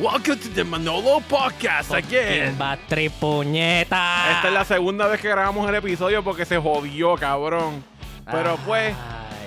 Welcome to the Manolo Podcast again. Esta es la segunda vez que grabamos el episodio porque se jodió, cabrón. Pero pues.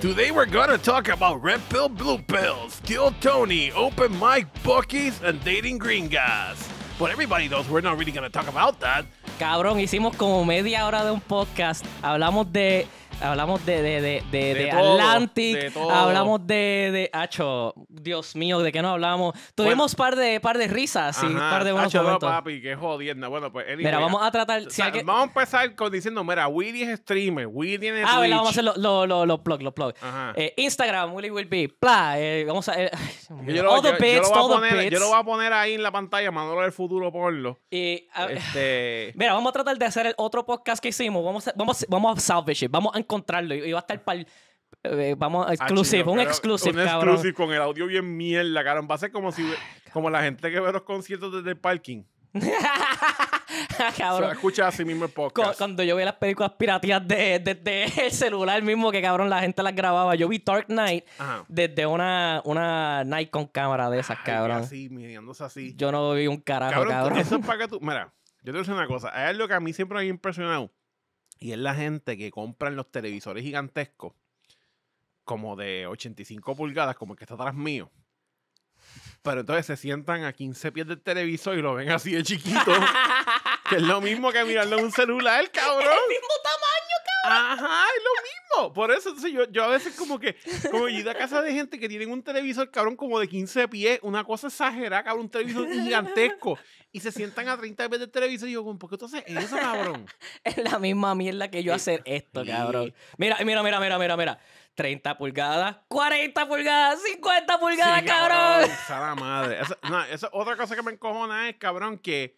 Today we're gonna talk about red pill, blue pills, kill Tony, open mic bookies, and dating gringas. But everybody knows we're not really gonna talk about that. Cabrón, hicimos como media hora de un podcast. Hablamos de Hablamos de, de, de, de, Atlantic, hablamos de, de Acho, Dios mío, ¿de qué no hablamos? Tuvimos bueno, par de par de risas y par de buenos Acho, momentos. No, papi, qué jodienda. Bueno, pues anyway, Mira, vamos a tratar. que... Vamos a empezar con diciendo, mira, Willy es streamer, Willy es Ah, bueno, vamos a hacer los lo, plugs, los plugs. Eh, Instagram, Willy Will Be, play. Eh, vamos a. Eh, yo, lo, all yo, the bits, yo lo voy a poner ahí en la pantalla, Manolo del futuro, ponlo. Y, este... Mira, vamos a tratar de hacer el otro podcast que hicimos. Vamos a, vamos, vamos a salvage it. Vamos a encontrarlo. Iba a estar para eh, vamos, ah, exclusive, un exclusivo exclusive, un con el audio bien mierda, cabrón. Va a ser como si como la gente que ve los conciertos desde el parking. se O escucha así mismo el podcast. Cuando yo vi las películas piratías desde de, el celular mismo, que cabrón, la gente las grababa. Yo vi Dark Knight desde una, una Night con cámara de esas, cabrón. Así, mirándose así. Yo no vi un carajo, Eso es para que tú. Mira, yo te voy a decir una cosa. Es lo que a mí siempre me ha impresionado y es la gente que compran los televisores gigantescos, como de 85 pulgadas, como el que está atrás mío. Pero entonces se sientan a 15 pies del televisor y lo ven así de chiquito. que es lo mismo que mirarlo en un celular, cabrón. ¡El mismo tamaño! Ajá, es lo mismo. Por eso, entonces yo, a veces como que, como ir a casa de gente que tienen un televisor, cabrón, como de 15 pies, una cosa exagerada, cabrón, un televisor gigantesco, y se sientan a 30 pies del televisor y yo, como ¿por qué tú haces eso, cabrón? Es la misma mierda que yo hacer esto, cabrón. Mira, mira, mira, mira, mira, mira. 30 pulgadas, 40 pulgadas, 50 pulgadas, cabrón. madre. Esa, no, otra cosa que me encojona es, cabrón, que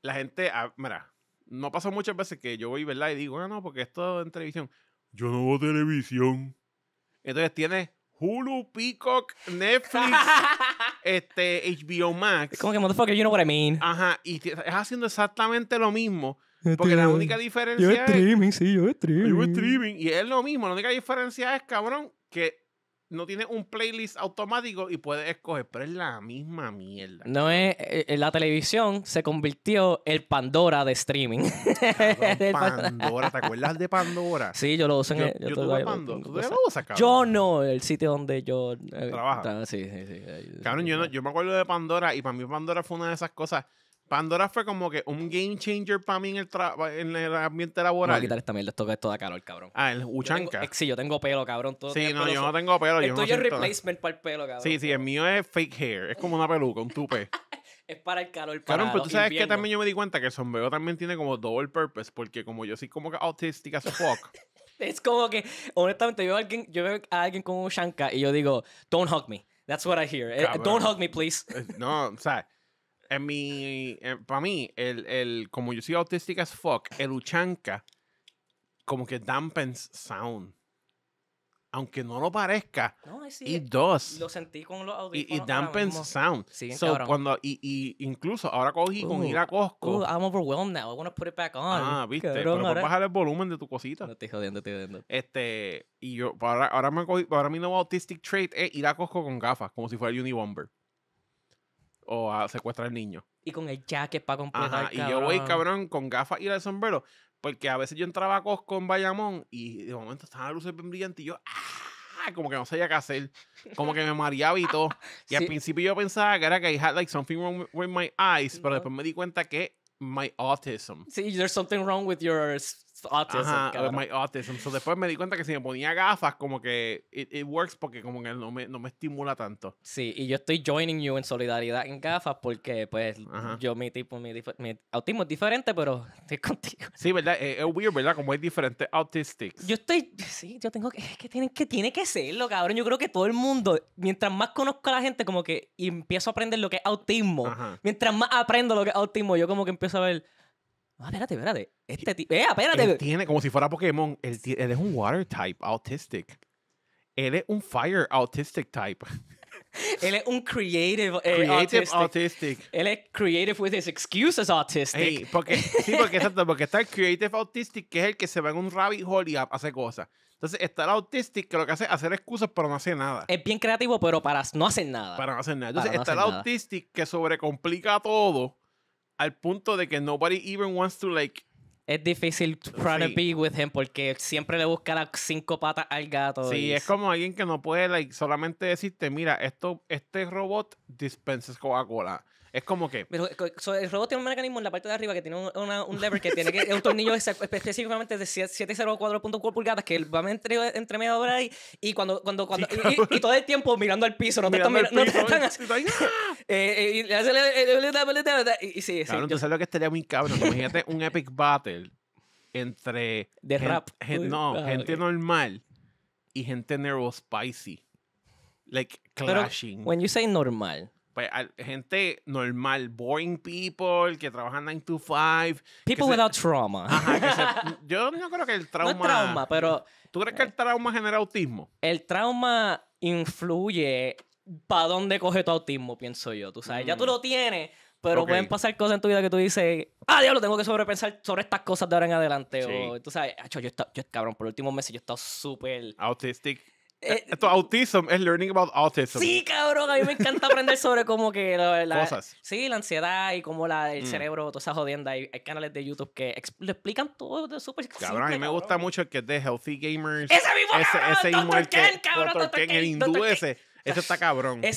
la gente, ah, mira, no pasa muchas veces que yo voy, ¿verdad? Y digo, ah, no, porque esto en televisión. Yo no veo televisión. Entonces tiene Hulu, Peacock, Netflix, este, HBO Max. Como que, motherfucker, you know what I mean. Ajá, y es haciendo exactamente lo mismo. porque la única diferencia es... Yo streaming, sí, yo streaming. Yo streaming. Y es lo mismo, la única diferencia es, cabrón, que no tiene un playlist automático y puedes escoger, pero es la misma mierda. No es, eh, eh, la televisión se convirtió el Pandora de streaming. Pandora, ¿te acuerdas de Pandora? Sí, yo lo uso en el, yo, yo tuve Pandora. lo usas, cabrón? Yo no, el sitio donde yo eh, trabajo. Sí, sí, sí. Cabrón, yo, no, yo me acuerdo de Pandora y para mí Pandora fue una de esas cosas Pandora fue como que un game changer para mí en el, en el ambiente laboral. Voy a quitar esta mierda, esto que da calor, cabrón. Ah, el Ushanka. sí, yo tengo pelo, cabrón. Todo sí, no, yo no tengo pelo. Esto es replacement para el pelo, cabrón. Sí, sí, el mío es fake hair. Es como una peluca, un tupe. es para el calor. Para Cabrón, pero tú sabes que también yo me di cuenta que el sombrero también tiene como double purpose, porque como yo soy como autística as fuck. es como que, honestamente, yo veo, a alguien, yo veo a alguien con un y yo digo, don't hug me. That's what I hear. Eh, don't hug me, please. Eh, no, o sea en mi, para mí, el, el, como yo soy autística as fuck, el Uchanka como que dampens sound. Aunque no lo parezca, y dos. Lo sentí con los audífonos. Y, dampens sound. cuando, y, incluso ahora cogí con ir a Costco. I'm overwhelmed now. I want to put it back on. Ah, viste. Cabrón, pero bajar el volumen de tu cosita. No estoy jodiendo, estoy jodiendo. Este, y yo, ahora, ahora, me cogí, mi nuevo autistic trait es ir a Costco con gafas, como si fuera el Unibomber o a secuestrar niño. Y con el jacket para completar. Ajá, y yo voy, cabrón, con gafas y el sombrero. Porque a veces yo entraba a Costco en Bayamón y de momento estaba la luz bien y yo, ¡ah! Como que no sabía qué hacer. Como que me mareaba y todo. Y al principio yo pensaba que era que I had like something wrong with my eyes, pero después me di cuenta que my autism. Sí, there's something wrong with your autism. después me di cuenta que si me ponía gafas, como que it, works porque como que no me, no me, estimula tanto. Sí, y yo estoy joining you en solidaridad en gafas porque pues yo mi tipo, mi, autismo es diferente, pero estoy contigo. Sí, ¿verdad? Es, weird, ¿verdad? Como es diferente autistic Yo estoy, sí, yo tengo que, es que tiene que, tiene que serlo, cabrón. Yo creo que todo el mundo, mientras más conozco a la gente, como que empiezo a aprender lo que es autismo. Mientras más aprendo lo que es autismo, yo como que empiezo a ver Ah, espérate, espérate. Este tipo. ¡Eh, espérate! tiene, como si fuera Pokémon, él, es un Water type, autistic. Él es un Fire, autistic type. él es un creative, eh, creative autistic. Él es creative with his excuses autistic. porque, sí, porque, exacto, porque está el creative autistic, que es el que se va en un rabbit hole y hace cosas. Entonces está el autistic, que lo que hace es hacer excusas, pero no hace nada. Es bien creativo, pero para no hacer nada. Para no hacer nada. Entonces está el autistic, que sobrecomplica todo al punto de que nobody even wants to like es difícil try to porque siempre le busca las cinco patas al gato. Sí, es como alguien que no puede like, solamente decirte, mira, esto, este robot dispenses Coca-Cola. Es como que. Pero, el robot tiene un mecanismo en la parte de arriba que tiene un, un lever que tiene que, un tornillo específicamente de 704.4 pulgadas que va entre, entre media hora ahí y, cuando. cuando, cuando y, todo el tiempo mirando al piso, no te mirando están No te están ¡ah! eh, Y le hace. Eh, y sí, sí. Claro, entonces lo que estaría muy cabrón. Imagínate un epic battle entre. De ah, gente, rap. no, gente normal y gente spicy. Like clashing. Pero, when you say normal. Pues, gente normal, boring people, que trabajan 9 to 5. People without trauma. yo no creo que el trauma. No trauma, pero. ¿Tú crees que el eh, trauma genera autismo? El trauma influye para dónde coge tu autismo, pienso yo. Tú sabes, ya tú mm. lo tienes. Pero pueden pasar cosas en tu vida que tú dices, ah, diablo, tengo que sobrepensar sobre estas cosas de ahora en adelante. O tú sabes, yo, está, yo, cabrón, por los últimos meses yo he estado súper. Autistic eh, eh, Esto, autism es learning about autism. Sí, cabrón, a mí me encanta aprender sobre cómo que la, Cosas. Sí, la ansiedad y cómo la, el mm. cerebro, toda esa jodienda. Hay, canales de YouTube que explican todo de súper Cabrón, a mí me gusta mucho que es de Healthy Gamers. Ese mismo, ese, cabrón, el que, cabrón, Dr. el hindú ese eso está cabrón. Eh,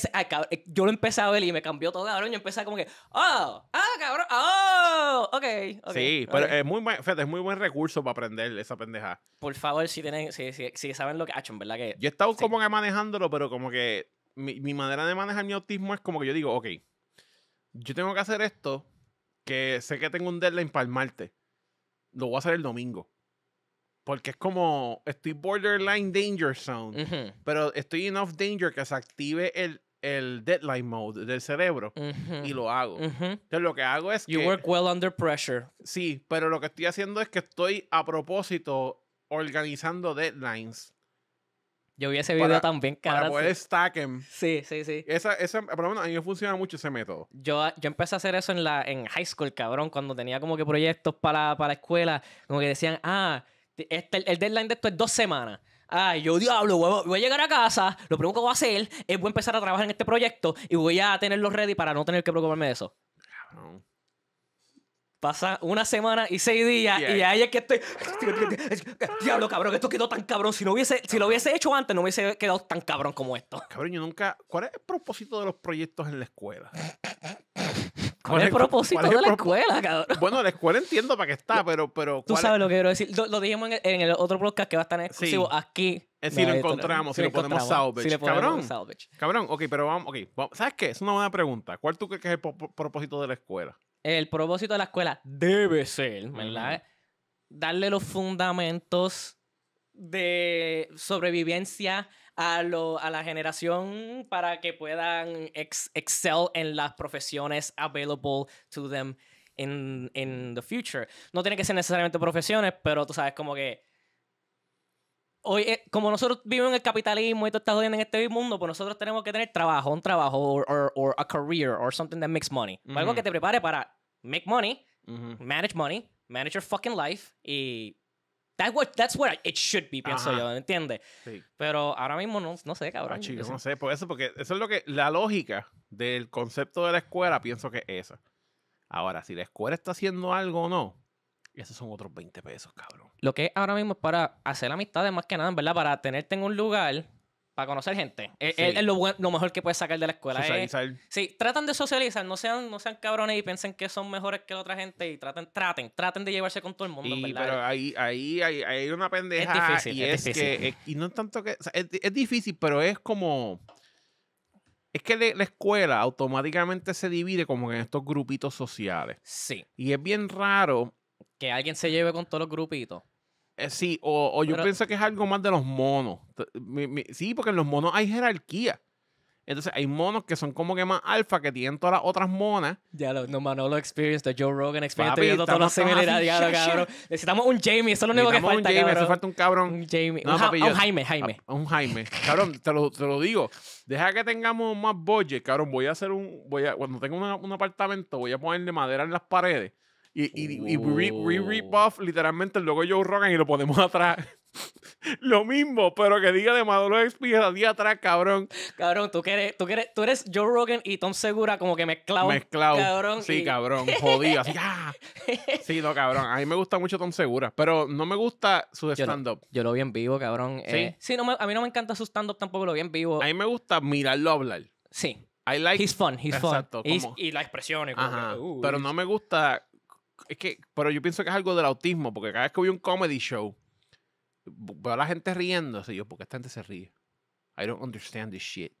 yo lo empecé a ver y me cambió todo, cabrón. Yo empecé como que, oh, ah, cabrón, oh, ok. okay sí, pero Es, muy buen, es muy buen recurso para aprender esa pendeja. Por favor, si tienen, si, saben lo que, hecho, en verdad que. Yo he estado como que manejándolo, pero como que mi, manera de manejar mi autismo es como que yo digo, ok, yo tengo que hacer esto, que sé que tengo un deadline para el martes. Lo voy a hacer el domingo porque es como estoy borderline danger zone, pero estoy enough danger que se active el, el deadline mode del cerebro y lo hago. Entonces lo que hago es you que... work well under pressure. Sí, pero lo que estoy haciendo es que estoy a propósito organizando deadlines. Yo vi ese video también, cabrón. Para poder stack em. Sí, sí, sí. Esa, esa, por lo menos a mí me funciona mucho ese método. Yo, yo empecé a hacer eso en, la, en high school, cabrón, cuando tenía como que proyectos para, para la escuela. Como que decían, ah, este, el, deadline de esto es dos semanas. Ay, yo diablo, voy, a llegar a casa. Lo primero que voy a hacer es voy a empezar a trabajar en este proyecto y voy a tenerlo ready para no tener que preocuparme de eso. Pasa una semana y seis días y ahí es que estoy. Diablo, cabrón, esto quedó tan cabrón. Si, no hubiese, si lo hubiese hecho antes, no hubiese quedado tan cabrón como esto. Cabrón, yo nunca. ¿Cuál es el propósito de los proyectos en la escuela? ¿Cuál, es el propósito de la escuela, cabrón? Bueno, la escuela entiendo para qué está, pero. pero Tú sabes lo que quiero decir. Lo, dijimos en el, otro podcast que va a estar en exclusivo aquí. Es eh, si lo encontramos, si, lo, ponemos salvage. Si le ponemos, cabrón, salvage. Cabrón, ok, pero vamos, ok. ¿Sabes qué? Es una buena pregunta. ¿Cuál tú crees que es el propósito de la escuela? el propósito de la escuela debe ser, Darle los fundamentos de sobrevivencia a, lo, a la generación para que puedan excel en las profesiones available to them in, in the future. No tiene que ser necesariamente profesiones, pero tú sabes, como que hoy, eh, como nosotros vivimos en el capitalismo y todo está jodiendo en este mundo, pues nosotros tenemos que tener trabajo, un trabajo, o a career, or something that makes money. Algo que te prepare para make money, mm-hmm. manage money, manage your fucking life y That's what, that's what it should be, pienso yo, ¿entiendes? Pero ahora mismo no, no sé, cabrón. Ah, no sé, por pues eso, porque eso es lo que, la lógica del concepto de la escuela, pienso que es esa. Ahora, si la escuela está haciendo algo o no, esos son otros 20 pesos, cabrón. Lo que es ahora mismo es para hacer amistades más que nada, verdad, para tenerte en un lugar para conocer gente. Es, lo, mejor que puedes sacar de la escuela. Socializar. sí, tratan de socializar, no sean, no sean cabrones y piensen que son mejores que la otra gente y traten, traten, traten de llevarse con todo el mundo, Pero ahí, hay una pendeja. Es difícil, y es, Que, y no es tanto que. es, difícil, pero es como. Es que la escuela automáticamente se divide como en estos grupitos sociales. Sí. Y es bien raro. Que alguien se lleve con todos los grupitos. Eh, sí, o, yo pienso que es algo más de los monos. sí, porque en los monos hay jerarquía. Entonces hay monos que son como que más alfa que tienen todas las otras monas. Ya lo, no Manolo Experience, de Joe Rogan Experience, Papi, viendo todas las ah, cabrón. Necesitamos un Jamie, eso es lo único que falta, un Jamie, Hace falta un cabrón. Un Jamie, un, un, Jaime, ah, Jaime. un Jaime. Cabrón, te lo, te lo, digo. Deja que tengamos más budget, cabrón. Voy a hacer un, voy a, cuando tenga un apartamento, voy a ponerle madera en las paredes y, y, oh. y re, oh. literalmente el logo Joe Rogan y lo ponemos atrás. lo mismo, pero que diga de Maduro Expira día atrás, cabrón. Cabrón, tú, quieres, tú, quieres, tú eres Joe Rogan y Tom Segura como que mezclado. Mezclado. Cabrón, sí, cabrón. Jodido. Así, ¡ah! Sí, no, cabrón. A mí me gusta mucho Tom Segura, pero no me gusta su stand-up. Yo, lo vi en vivo, cabrón. Sí, eh, sí a mí no me encanta su stand-up tampoco, lo vi en vivo. A mí me gusta mirarlo hablar. Sí. I like... He's fun, he's fun. Y, la expresión expresiones. Uh, pero no me gusta es que, pero yo pienso que es algo del autismo, porque cada vez que voy a un comedy show, veo a la gente riendo y yo, ¿por qué esta gente se ríe? I don't understand this shit.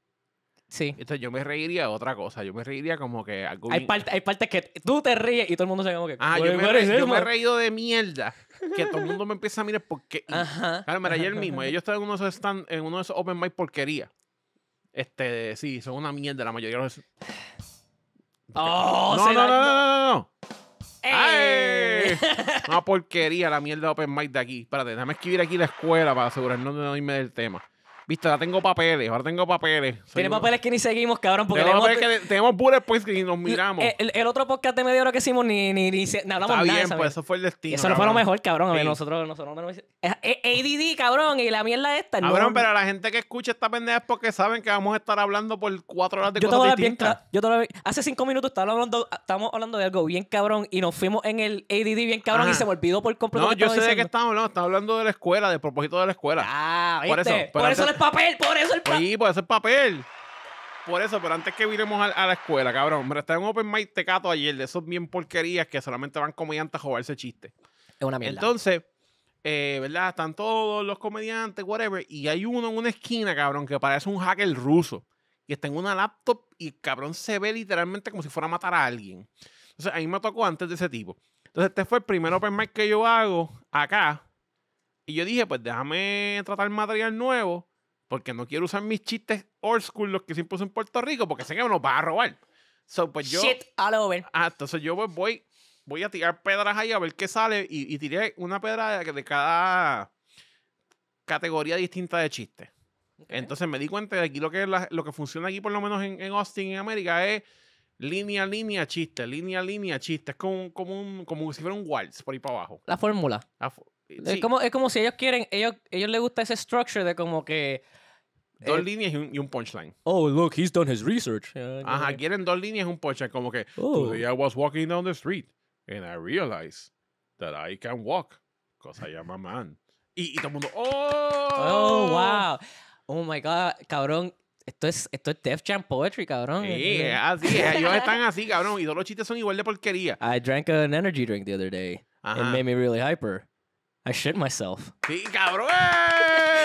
Sí. Entonces yo me reiría de otra cosa. Yo me reiría como que hay, parte, hay partes que tú te ríes y todo el mundo se como que. Ah, yo me, he reído de mierda. Que todo el mundo me empieza a mirar porque. Ajá. Claro, mira, ayer mismo. Yo estaba en uno de esos en uno de esos open mic porquería. Este, sí, son una mierda la mayoría de los. no, no, no, no, no. ¡Ay! Una porquería la mierda de Open Mic de aquí. Espérate, déjame escribir aquí la escuela para asegurarnos de no irme del tema. Viste, ahora tengo papeles, ahora tengo papeles. Soy Tiene papeles que ni seguimos, cabrón, porque tenemos, que- tenemos bullet points y nos miramos. el, otro podcast de media hora que hicimos ni, ni, ni hablamos Está nada. bien, pues eso fue el destino. Eso no fue lo mejor, cabrón. A ver, nosotros, nosotros no nos- eh, eh, ADD, cabrón, y la mierda esta. Cabrón, pero la gente que escucha esta pendeja es porque saben que vamos a estar hablando por cuatro horas de yo cosas bien yo te Hace cinco minutos estábamos hablando, estábamos hablando de algo bien cabrón y nos fuimos en el ADD bien cabrón y se me olvidó por completo. No, yo sé de qué estamos hablando. Estamos hablando de la escuela, de propósito de la escuela. Ah, Por eso, Por eso, papel, por eso el papel. Sí, por eso el papel. Por eso, pero antes que viremos a, la escuela, cabrón. Me está en un Open Mic Tecato ayer de esos bien porquerías que solamente van comediantes a jugarse chistes. Es una mierda. Entonces, eh, ¿verdad? Están todos los comediantes, whatever. Y hay uno en una esquina, cabrón, que parece un hacker ruso. Y está en una laptop y cabrón se ve literalmente como si fuera a matar a alguien. Entonces, a mí me tocó antes de ese tipo. Entonces, este fue el primer Open Mic que yo hago acá. Y yo dije, pues déjame tratar material nuevo porque no quiero usar mis chistes old school, los que siempre uso en Puerto Rico, porque sé que me los a robar. So, pues yo, Shit all over. Ah, entonces yo pues, voy, voy a tirar pedras ahí a ver qué sale y, tiré una pedra de, cada categoría distinta de chistes. Entonces me di cuenta de aquí lo que, lo que funciona aquí, por lo menos en, en Austin, en América, es línea, línea, chiste, línea, línea, chiste. Es como, como, como si fuera un waltz por ahí para abajo. La fórmula. es, como, es como si ellos quieren, ellos, ellos les gusta ese structure de como que Dos eh, líneas y un, punchline. Oh, look, he's done his research. Ah, Ajá, quieren dos líneas y un punchline. Como que, oh. today I was walking down the street and I realized that I can walk because I am a man. Y, y todo el mundo, oh! Oh, wow. Oh, my God, cabrón. Esto es, esto es Def Jam Poetry, cabrón. Sí, eh, eh. así es. Ellos están así, cabrón. Y todos los chistes son igual de porquería. I drank an energy drink the other day. Ajá. It made me really hyper. I shit myself. Sí, cabrón.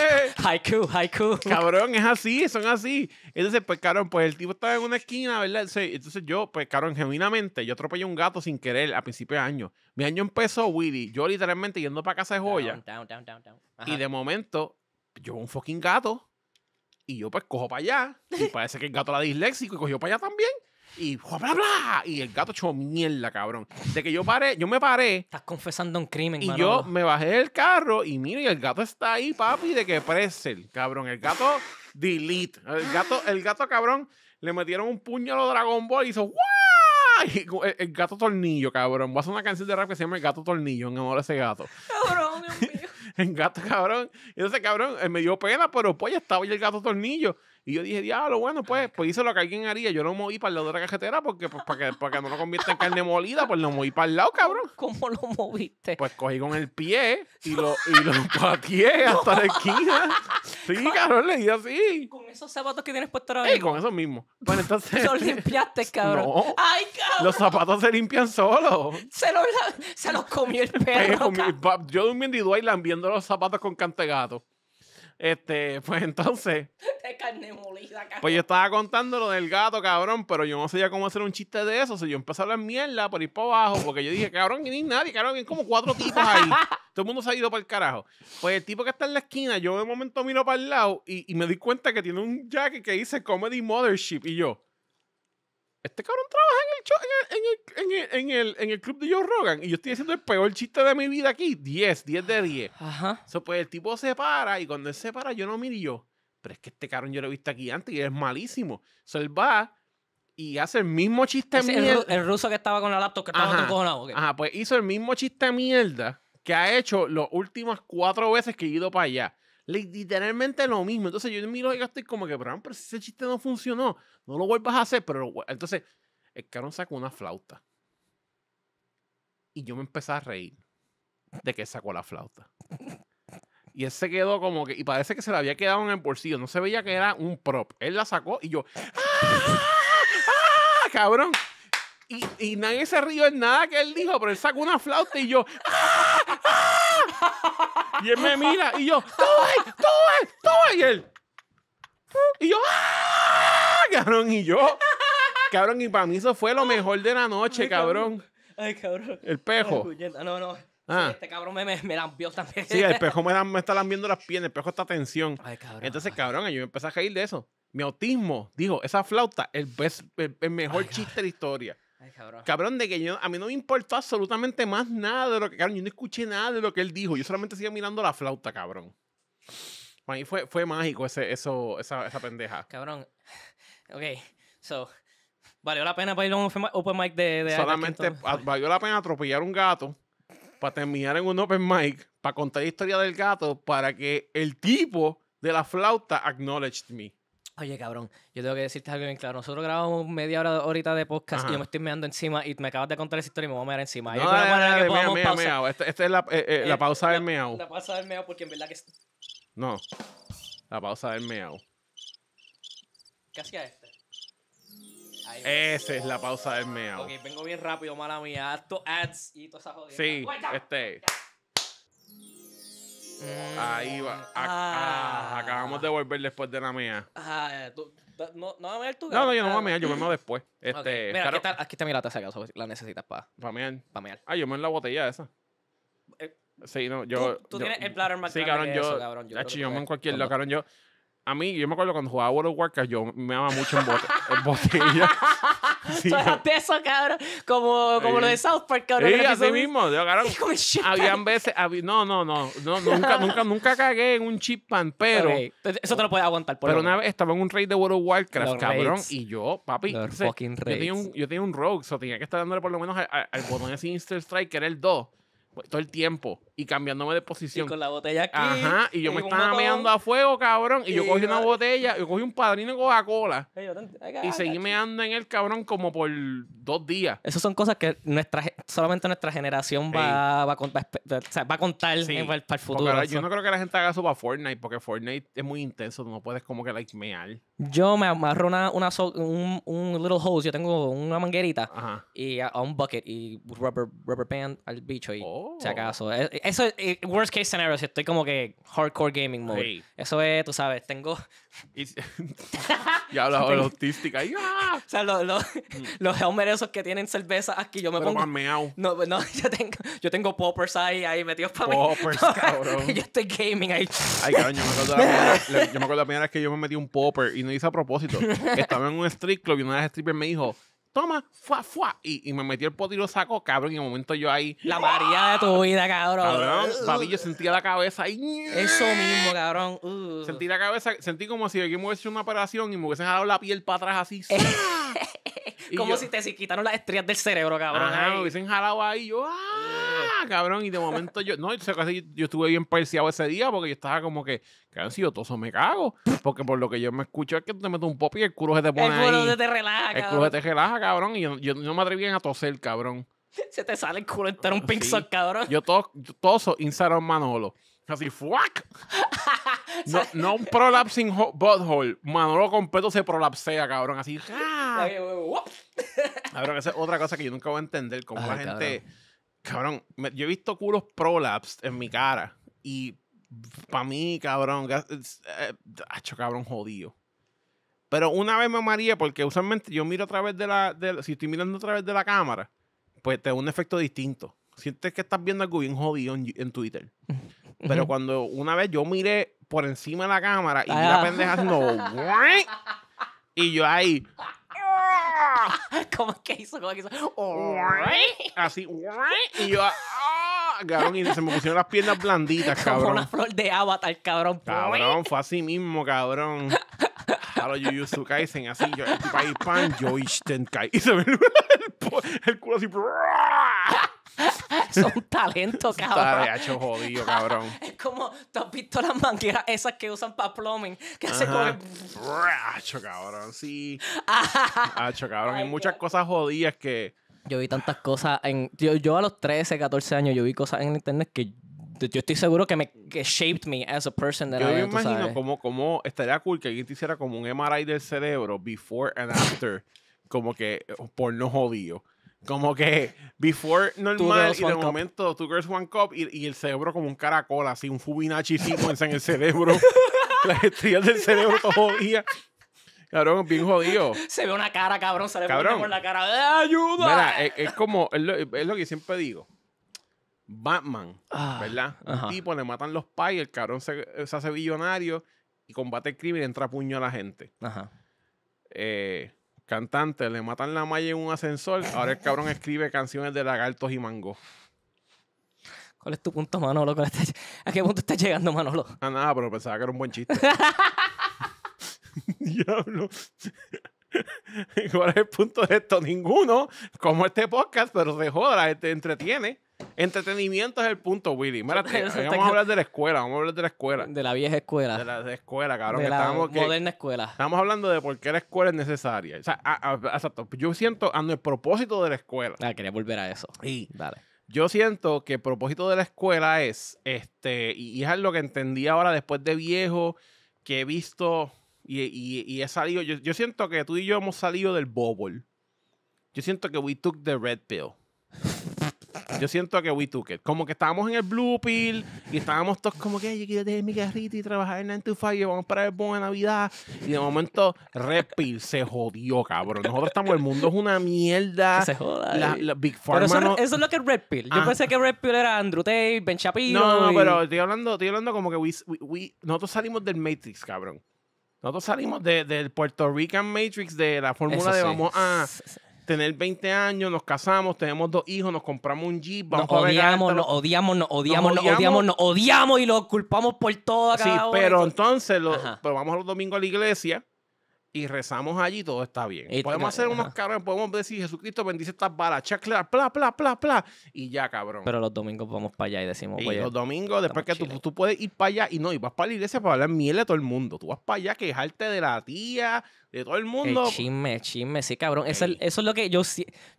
haiku, haiku. Cabrón, es así, son así. Entonces, pues, cabrón, pues el tipo estaba en una esquina, ¿verdad? Entonces yo, pues, cabrón, genuinamente, yo atropellé un gato sin querer a principio de año. Mi año empezó, Willy, yo literalmente yendo para casa de joya. y de momento, yo un fucking gato. Y yo, pues, cojo para allá. Y parece que el gato era disléxico y cogió para allá también y bla, bla, Y el gato echó mierda, cabrón. De que yo paré, yo me paré. Estás confesando un crimen, Y yo me bajé del carro y mire, y el gato está ahí, papi, de que presel, cabrón. El gato, delete. El gato, el gato, cabrón, le metieron un puño a los Dragon Ball y hizo ¡Wow! el, gato tornillo, cabrón. Voy a hacer una canción de rap que se llama El gato tornillo en honor a ese gato. Cabrón, el gato, cabrón. Y ese cabrón, eh, me dio pena, pero pues ya estaba el gato tornillo. Y yo dije, diablo, bueno, pues, pues hice lo que alguien haría. Yo lo moví para el lado de la cajetera porque pues, para, que, para que no lo convierta en carne molida, pues lo moví para el lado, cabrón. ¿Cómo lo moviste? Pues cogí con el pie y lo, y lo pateé hasta la esquina. Sí, cabrón, le di así. Con esos zapatos que tienes puestos ahora. Sí, con esos mismos. Bueno, entonces. los limpiaste, cabrón. Ay, cabrón. Los zapatos se limpian solos. Se los, se los comió el perro. Yo durmiendo y Dwight lambiendo los zapatos con cantegato. Este, pues entonces. De carne molida, cabrón. Pues yo estaba contando lo del gato, cabrón, pero yo no sabía cómo hacer un chiste de eso. O sea, yo empecé a hablar mierda por ir para abajo, porque yo dije, cabrón, que ni nadie, cabrón, hay como cuatro tipos ahí. Todo el mundo se ha ido para el carajo. Pues el tipo que está en la esquina, yo de momento miro para el lado y, y me di cuenta que tiene un jacket que dice Comedy Mothership y yo este cabrón trabaja en el, en, en, en, el, en el club de Joe Rogan y yo estoy haciendo el peor chiste de mi vida aquí. 10, 10 de 10. Ajá. pues el tipo se para y cuando él se para yo no miro yo, pero es que este cabrón yo lo he visto aquí antes y es malísimo. So, él va y hace el mismo chiste mierda. El, ruso que estaba con la laptop que estaba cojonado. Ajá, pues hizo el mismo chiste mierda que ha hecho las últimas cuatro veces que he ido para allá. Literalmente lo mismo. Entonces yo miro y estoy como que, pero, pero ese chiste no funcionó, no lo vuelvas a hacer. Pero entonces el cabrón sacó una flauta. Y yo me empecé a reír de que sacó la flauta. Y él se quedó como que, y parece que se la había quedado en el bolsillo. No se veía que era un prop. Él la sacó y yo, ¡Ah! ¡Ah! cabrón! Y, y nadie se rió en nada que él dijo, pero él sacó una flauta y yo, ¡Ah! ¡Ah! Y él me mira y yo, ¡Tú ¡Tú ¡Tú Y él, y yo, ah, Cabrón, y yo. Cabrón, y para mí eso fue lo mejor de la noche, cabrón. Ay, cabrón. El pejo. Oh, no, no. Ah. este cabrón me, me, lambió también. Sí, el pejo me, me, está lambiendo las piernas, el pejo está tensión. Ay, cabrón. Entonces, cabrón, yo me empecé a caer de eso. Mi autismo, dijo, esa flauta, el, el, mejor chiste de la historia cabrón. cabrón. de que a mí no me importó absolutamente más nada de lo que, cabrón, yo no escuché nada de lo que él dijo. Yo solamente seguía mirando la flauta, cabrón. Para mí fue, fue mágico ese, eso, esa, pendeja. Cabrón. Ok, so, valió la pena para ir un open mic de... solamente valió la pena atropellar un gato para terminar en un open mic, para contar la historia del gato, para que el tipo de la flauta acknowledged me. Oye, cabrón, yo tengo que decirte algo bien claro. Nosotros grabamos media hora ahorita de podcast y yo me estoy meando encima y me acabas de contar esa historia y me voy a mear encima. No, no, no, no, Esta, es la, eh, eh, eh, pausa del meao. La pausa del meao porque en verdad que... No, la pausa del meao. ¿Qué hacía este? Ahí Esa es la pausa del meao. Ok, vengo bien rápido, mala mía. Haz ads y todas esas jodidas. Sí, este... Ahí va. Eh, ah, ah. Ah, acabamos de volver después de la mía. Eh, no, no va a mirar tú? No, no, yo no voy a mear, yo me meo después. Este, Mira, aquí, está, aquí está mi lata, la necesitas para para mear. Ah, yo me en la botella esa. Eh, sí, no, yo. tú, tienes el bladder más Sí, cabrón, yo. eso, cabrón. Yo yo me en cualquier lado, cabrón. Yo. A mí, yo me acuerdo cuando jugaba World of Warcraft, yo me amaba mucho en, botella en botella. Sí. eso, cabrón. Como, como lo de South Park, cabrón. Sí, así mismo. habían veces. No, no, no. nunca, nunca, nunca cagué en un chip pan, pero. Pues, eso te lo puedes aguantar, por Pero una vez estaba en un raid de World of Warcraft, cabrón. Y yo, papi. fucking yo, tenía un, yo tenía un rogue, o so tenía que estar dándole por lo menos al, al botón De Sinister Strike, que era el 2, pues, todo el tiempo y cambiándome de posición. Y con la botella aquí. Ajá, y yo me estaba meando a fuego, cabrón. Y, yo cogí una botella, yo cogí un padrino de Coca-Cola. Y seguí meando en el cabrón como por dos días. Esas son cosas que nuestra, solamente nuestra generación va, va, a contar, va contar para el futuro. yo no creo que la gente haga eso para Fortnite, porque Fortnite es muy intenso, tú no puedes como que like mear. Yo me amarro una, un, un, little hose, yo tengo una manguerita Ajá. y un bucket y rubber, rubber band al bicho y oh. si acaso eso eh, worst case scenario, si estoy como que hardcore gaming mode. Eso es, tú sabes, tengo... ya hablaba de autística. O sea, mm. los, los, los esos que tienen cerveza aquí, ah, yo me pongo... No, no, yo tengo, yo tengo poppers ahí, ahí metidos para Poppers, cabrón. yo estoy gaming ahí. Ay, cabrón, yo me acuerdo la yo me acuerdo la primera vez que yo me metí un popper y no hice a propósito. Estaba en un strip club y una de las strippers me dijo toma, fua Y, me metió el pote y lo sacó, cabrón. Y en un momento yo ahí. La María de tu vida, cabrón. Cabrón, papi, yo sentía la cabeza ahí. Eso mismo, cabrón. Sentí la cabeza, sentí como si me hubiese hecho una operación y me hubiesen jalado la piel para atrás así. Eh. como si te se quitaron las estrías del cerebro, cabrón. Ajá, me hubiesen jalado ahí. Yo, ¡ah! cabrón. Y de momento yo, no, yo, yo estuve bien perseado ese día porque yo estaba como que, cabrón, yo toso me cago. Porque por lo que yo me escucho es que te meto un pop y el culo se te pone ahí. El culo se te relaja, El culo se te relaja, cabrón. Y yo, no me atreví a toser, cabrón. Se te sale el culo entero un ah, pink sock, cabrón. Yo, toso yo toso Manolo. Así, fuck. no, no un prolapsing butthole. Manolo completo se prolapsea, cabrón. Así, ah". cabrón, esa es otra cosa que yo nunca voy a entender. Cómo la gente cabrón, yo he visto culos prolapsed en mi cara. Y para mí, cabrón, hacho, eh, cabrón, jodido. Pero una vez me maría porque usualmente yo miro a través de la, Si estoy mirando a través de la cámara, pues te da un efecto distinto. Sientes que estás viendo algo bien jodido en, Twitter. Pero cuando una vez yo miré por encima de la cámara y la ah. pendeja no. Y yo ahí, ¿Cómo es que hizo? ¿Cómo que hizo? Así. Y yo. ¡ah! Cabrón, y se me pusieron las piernas blanditas, cabrón. Como una flor de avatar, cabrón. Cabrón, fue así mismo, cabrón. A los Jujutsu Kaisen, así. Yo, pan, yo, Y se me el, el culo así es un talento, cabrón. Está hecho jodido, cabrón. es como, tú has visto las mangueras esas que usan para plumbing, que Ajá. hace como... Hacho, cabrón, sí. Hacho, cabrón. Hay muchas cosas jodidas que... Yo vi tantas cosas en... Yo, a los 13, 14 años, yo vi cosas en internet que yo estoy seguro que me que shaped me as a person that yo me imagino cómo como estaría cool que alguien te hiciera como un MRI del cerebro before and after como que por no jodido como que before normal y de momento tú Girls One Cup y, y, el cerebro como un caracol, así un Fubinachi sequence pues, en el cerebro. Las estrellas del cerebro todo jodía. Cabrón, bien jodido. Se ve una cara, cabrón, se le por la cara. ¡Eh, ¡Ayuda! es, como, es lo, que siempre digo. Batman, ah, ¿verdad? Un tipo le matan los pais, el cabrón se, se hace billonario y combate el crimen y entra a puño a la gente. Ajá. Eh, Cantante, le matan la malla en un ascensor. Ahora el cabrón escribe canciones de lagartos y mango. ¿Cuál es tu punto, Manolo? ¿A qué punto estás llegando, Manolo? Ah, nada, pero pensaba que era un buen chiste. Diablo. ¿Cuál es el punto de esto? Ninguno. Como este podcast, pero se joda, te este entretiene. Entretenimiento es el punto, Willy. vamos a hablar de la escuela, vamos a hablar de la escuela. De la vieja escuela. De la escuela, cabrón. De la moderna escuela. Estamos hablando de por qué la escuela es necesaria. O sea, Yo siento, ando el propósito de la escuela. Ah, quería volver a eso. Sí. Yo siento que el propósito de la escuela es, este, y, es lo que entendí ahora después de viejo, que he visto y, he salido. Yo, siento que tú y yo hemos salido del bubble. Yo siento que we took the red pill. Yo siento que we took it. Como que estábamos en el Blue Pill y estábamos todos como que yo quiero tener mi carrito y trabajar en 9 to y vamos para el bono de Navidad. Y de momento, Red Pill se jodió, cabrón. Nosotros estamos, el mundo es una mierda. Que se joda. La, Big pero eso, es lo que es Red Pill. Yo ah. pensé que Red Pill era Andrew Tate, Ben Shapiro. No, no, pero estoy hablando, estoy hablando como que we, nosotros salimos del Matrix, cabrón. Nosotros salimos de, del Puerto Rican Matrix, de la fórmula de vamos a tener 20 años, nos casamos, tenemos dos hijos, nos compramos un jeep, vamos nos odiamos, nos odiamos, nos odiamos, nos odiamos, nos odiamos y lo culpamos por todo. Sí, pero entonces lo, pero pues vamos los domingos a la iglesia y rezamos allí y todo está bien. Este, podemos hacer unos carros, podemos decir Jesucristo bendice estas balas, chacla, pla, pla, pla, y ya, cabrón. Pero los domingos vamos para allá y decimos, y los domingos, después que tú, puedes ir para allá y no, y vas para la iglesia para hablar miel a todo el mundo. Tú vas para allá a quejarte de la tía, de todo el mundo. chisme, chisme, sí, cabrón. Eso, es, eso es lo que yo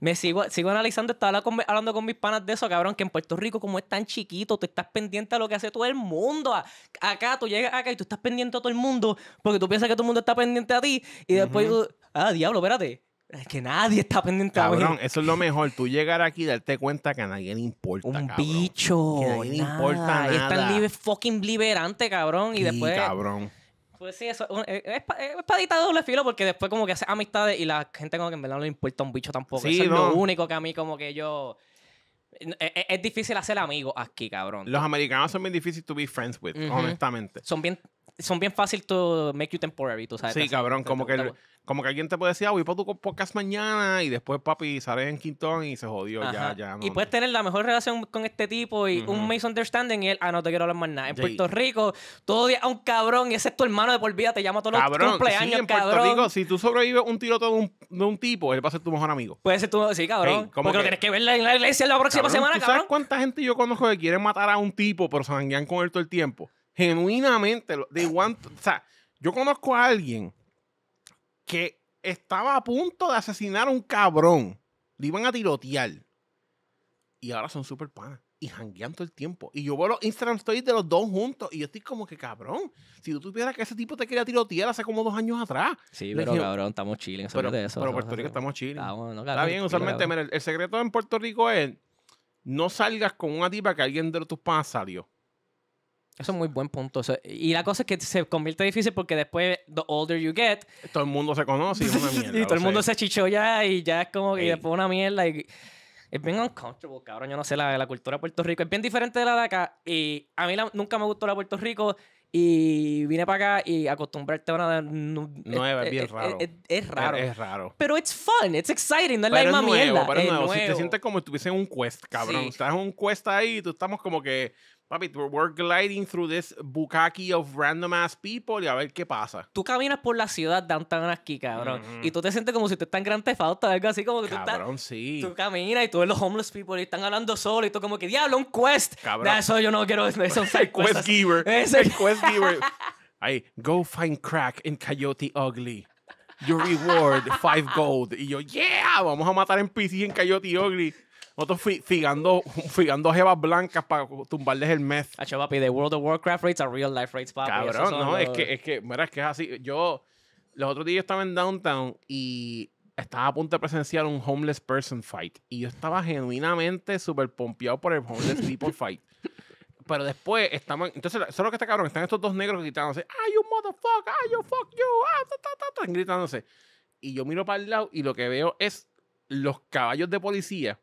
me sigo, sigo analizando. Estaba hablando con mis panas de eso, cabrón, que en Puerto Rico, como es tan chiquito, tú estás pendiente a lo que hace todo el mundo. acá, tú llegas acá y tú estás pendiente a todo el mundo porque tú piensas que todo el mundo está pendiente a ti y después ah, diablo, espérate. Es que nadie está pendiente cabrón, Cabrón, eso es lo mejor. Tú llegar aquí y darte cuenta que a nadie le importa. Un bicho. Que a nadie le importa nada. Es tan fucking liberante, cabrón. Y sí, después. cabrón. Pues sí, eso es, es, dictar espadita de doble filo porque después como que hace amistades y la gente como que en verdad no le importa un bicho tampoco. es lo único que a mí como que yo... Eh, eh, es, difícil hacer amigos aquí, cabrón. Los americanos son bien difíciles to be friends with, honestamente. Son bien son bien fácil to make you temporary, tú sabes. Sí, cabrón, como que, como que alguien te puede decir, ah, voy para tu podcast mañana y después, papi, sale en Quintón y se jodió, ya, ya. y puedes tener la mejor relación con este tipo y un un misunderstanding y él, ah, no te quiero hablar más nada. En Puerto Rico, todo día a un cabrón y ese es tu hermano de por vida, te llama todos los cumpleaños, sí, en Puerto Rico, si tú sobrevives un tiroteo de un, tipo, él va a ser tu mejor amigo. Puede ser tu, sí, cabrón. porque que... lo tienes que ver en la iglesia la próxima semana, cabrón. ¿Sabes cuánta gente yo conozco que quiere matar a un tipo, pero se con él todo el tiempo? Genuinamente, de O sea, yo conozco a alguien que estaba a punto de asesinar a un cabrón. Le iban a tirotear. Y ahora son super panas. Y janguean todo el tiempo. Y yo veo los Instagram stories de los dos juntos. Y yo estoy como que, cabrón, si tú supieras que ese tipo te quería tirotear hace como dos años atrás. Sí, pero cabrón, estamos chilling. Pero, Puerto Rico estamos chilling. Está bien, usualmente, el, secreto en Puerto Rico es no salgas con una tipa que alguien de tus panas salió. Eso es muy buen punto. y la cosa es que se convierte difícil porque después, the older you get. Todo el mundo se conoce y es una mierda. y todo el mundo se chichó ya y ya es como que después una mierda. Y, es bien uncomfortable, cabrón. Yo no sé, la, la cultura de Puerto Rico es bien diferente de la de acá. Y a mí nunca me gustó la de Puerto Rico. Y vine para acá y acostumbrarte a una no, nueva, es, eh, bien eh, eh, raro. Es, raro. Pero es fun, es exciting, no es la misma mierda. Pero es nuevo. es nuevo. Si te sientes como si estuviese en un quest, cabrón. Estás en un quest ahí y tú estamos como que Papi, we're gliding through this bukaki of random ass people y a ver qué pasa. Tú caminas por la ciudad downtown aquí, cabrón. Y tú te sientes como si tú estás en Gran Theft algo así como que tú estás... Cabrón, sí. Tú caminas y tú ves los homeless people y están hablando solo y tú como que, diablo, un quest. Cabrón. eso yo no quiero... Eso es el quest giver. Es el quest giver. Ahí, go find crack in Coyote Ugly. Your reward, five gold. Y yo, yeah, vamos a matar en PC en Coyote Ugly. Nosotros fi figando, figando jevas blancas para tumbarles el mes. Hacho, papi, the World of Warcraft rates are real life rates, papi. Cabrón, no, es, que, es que, es que es así. Yo, los otros días yo estaba en Downtown y estaba a punto de presenciar un homeless person fight. Y yo estaba genuinamente súper pompeado por el homeless people fight. Pero después estamos. Entonces, eso es lo que está cabrón. Están estos dos negros gritándose. ¡Ay, you motherfucker! ¡Ay, you fuck you! ¡Ah, ta, ta, ta, gritándose. Y yo miro para el lado y lo que veo es los caballos de policía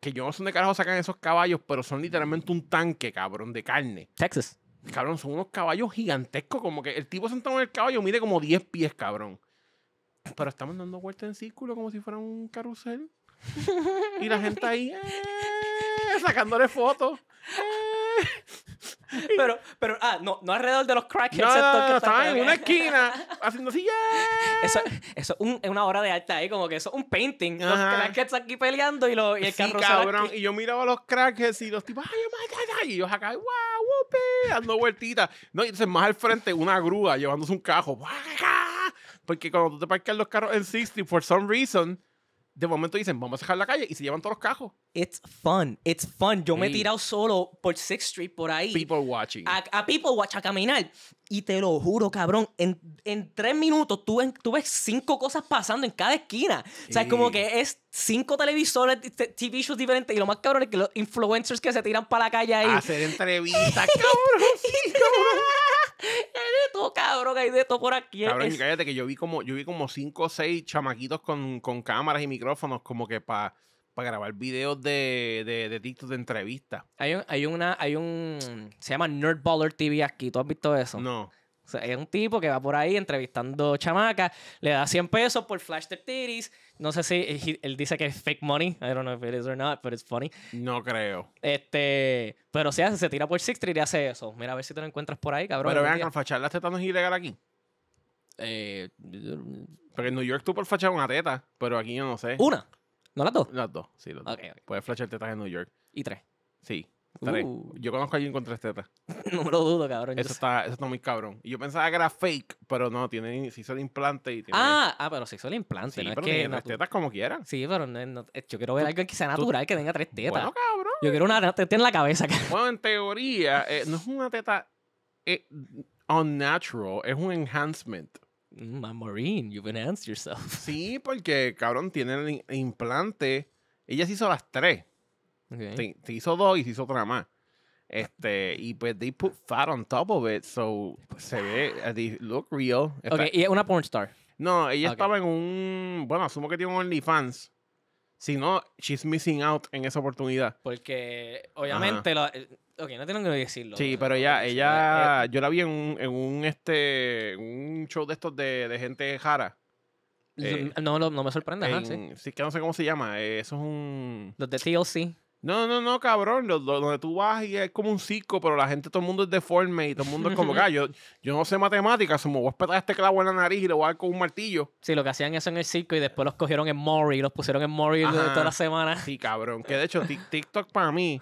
que yo no sé dónde carajo sacan esos caballos, pero son literalmente un tanque, cabrón, de carne. Texas. Cabrón, son unos caballos gigantescos, como que el tipo sentado en el caballo mide como 10 pies, cabrón. Pero estamos dando vueltas en círculo como si fuera un carrusel. y la gente ahí eh, sacándole fotos. pero, pero, ah, no, no alrededor de los crackers No, no, no, estaban en una esquina haciendo así, yeah. Eso, es una hora de alta ahí, como que eso es un painting. Los crackheads aquí peleando y, y el carro cabrón. Aquí. Y yo miraba los crackers y los tipos, ay, oh my Y ellos acá, wow, dando vueltitas. No, y entonces más al frente una grúa llevándose un cajo. Porque cuando tú te parcas los carros en 60, for some reason de momento dicen, vamos a dejar la calle y se llevan todos los cajos. It's fun. It's fun. Yo me he tirado solo por Sixth Street por ahí. People watching. A, people watch, a caminar. Y te lo juro, cabrón, en, tres minutos tú, ves cinco cosas pasando en cada esquina. O sea, es como que es cinco televisores, TV shows diferentes. Y lo más cabrón es que los influencers que se tiran para la calle ahí. A hacer entrevistas, cabrón. cabrón. de todo, cabrón, hay de todo por aquí. ¿eh? Cabrón, cállate que yo vi como, yo vi como cinco o seis chamaquitos con, cámaras y micrófonos, como que para grabar videos de, de, de TikTok de entrevistas. Hay, hay una, hay un. Se llama Nerdballer TV aquí. ¿Tú has visto eso? No. O es un tipo que va por ahí entrevistando chamacas, le da 100 pesos por flash the titties. No sé si eh, él dice que es fake money. I don't know if it is or not, but it's funny. No creo. Este, pero si hace, se tira por Sixth Street y hace eso. Mira a ver si te lo encuentras por ahí, cabrón. Pero vean, fachar las tetas no es ilegal aquí. Eh, porque en New York tú por fachar una teta, pero aquí yo no sé. ¿Una? ¿No las dos? Las dos, sí, las dos. Puedes flashar tetas en New York. ¿Y tres? Sí. Uh. Yo conozco a alguien con tres tetas. no me lo dudo, cabrón. Eso está, eso está muy cabrón. Y yo pensaba que era fake, pero no, tiene, se hizo el implante y tiene. Ah, ah pero se hizo el implante. Sí, no pero es que tiene tetas como quieran Sí, pero eh, yo quiero ver algo que sea natural, que tenga tres tetas. Bueno, cabrón. Yo quiero una teta en la cabeza. Bueno, en teoría, eh, no es una teta eh, unnatural, es un enhancement. Mm, Maureen, you've enhanced yourself. Sí, porque, cabrón, tiene el implante. Ella se hizo las tres. Se, hizo dos y se hizo otra más. Este, y pues they put fat on top of it, so pues, se ve, ah. eh, they look real. ok, y es una porn star. No, ella estaba en un, bueno, asumo que tiene un OnlyFans. Si no, she's missing out en esa oportunidad. Porque, obviamente, eh, ok, no tengo que decirlo. Sí, pero ella, ella, eh, yo la vi en un, en un, este, un show de estos de, gente jara. no, no, me sorprende. En, sí. que no sé cómo se llama. eso es un. Los de TLC. No, no, no, cabrón. donde tú vas y es como un circo, pero la gente, todo el mundo es deforme y todo el mundo es como, ah, yo, yo no sé matemáticas, me voy a espetar este clavo en la nariz y lo voy a dar con un martillo. Sí, lo que hacían eso en el circo y después los cogieron en Mori, los pusieron en Mori toda la semana. Sí, cabrón. Que de hecho, TikTok para mí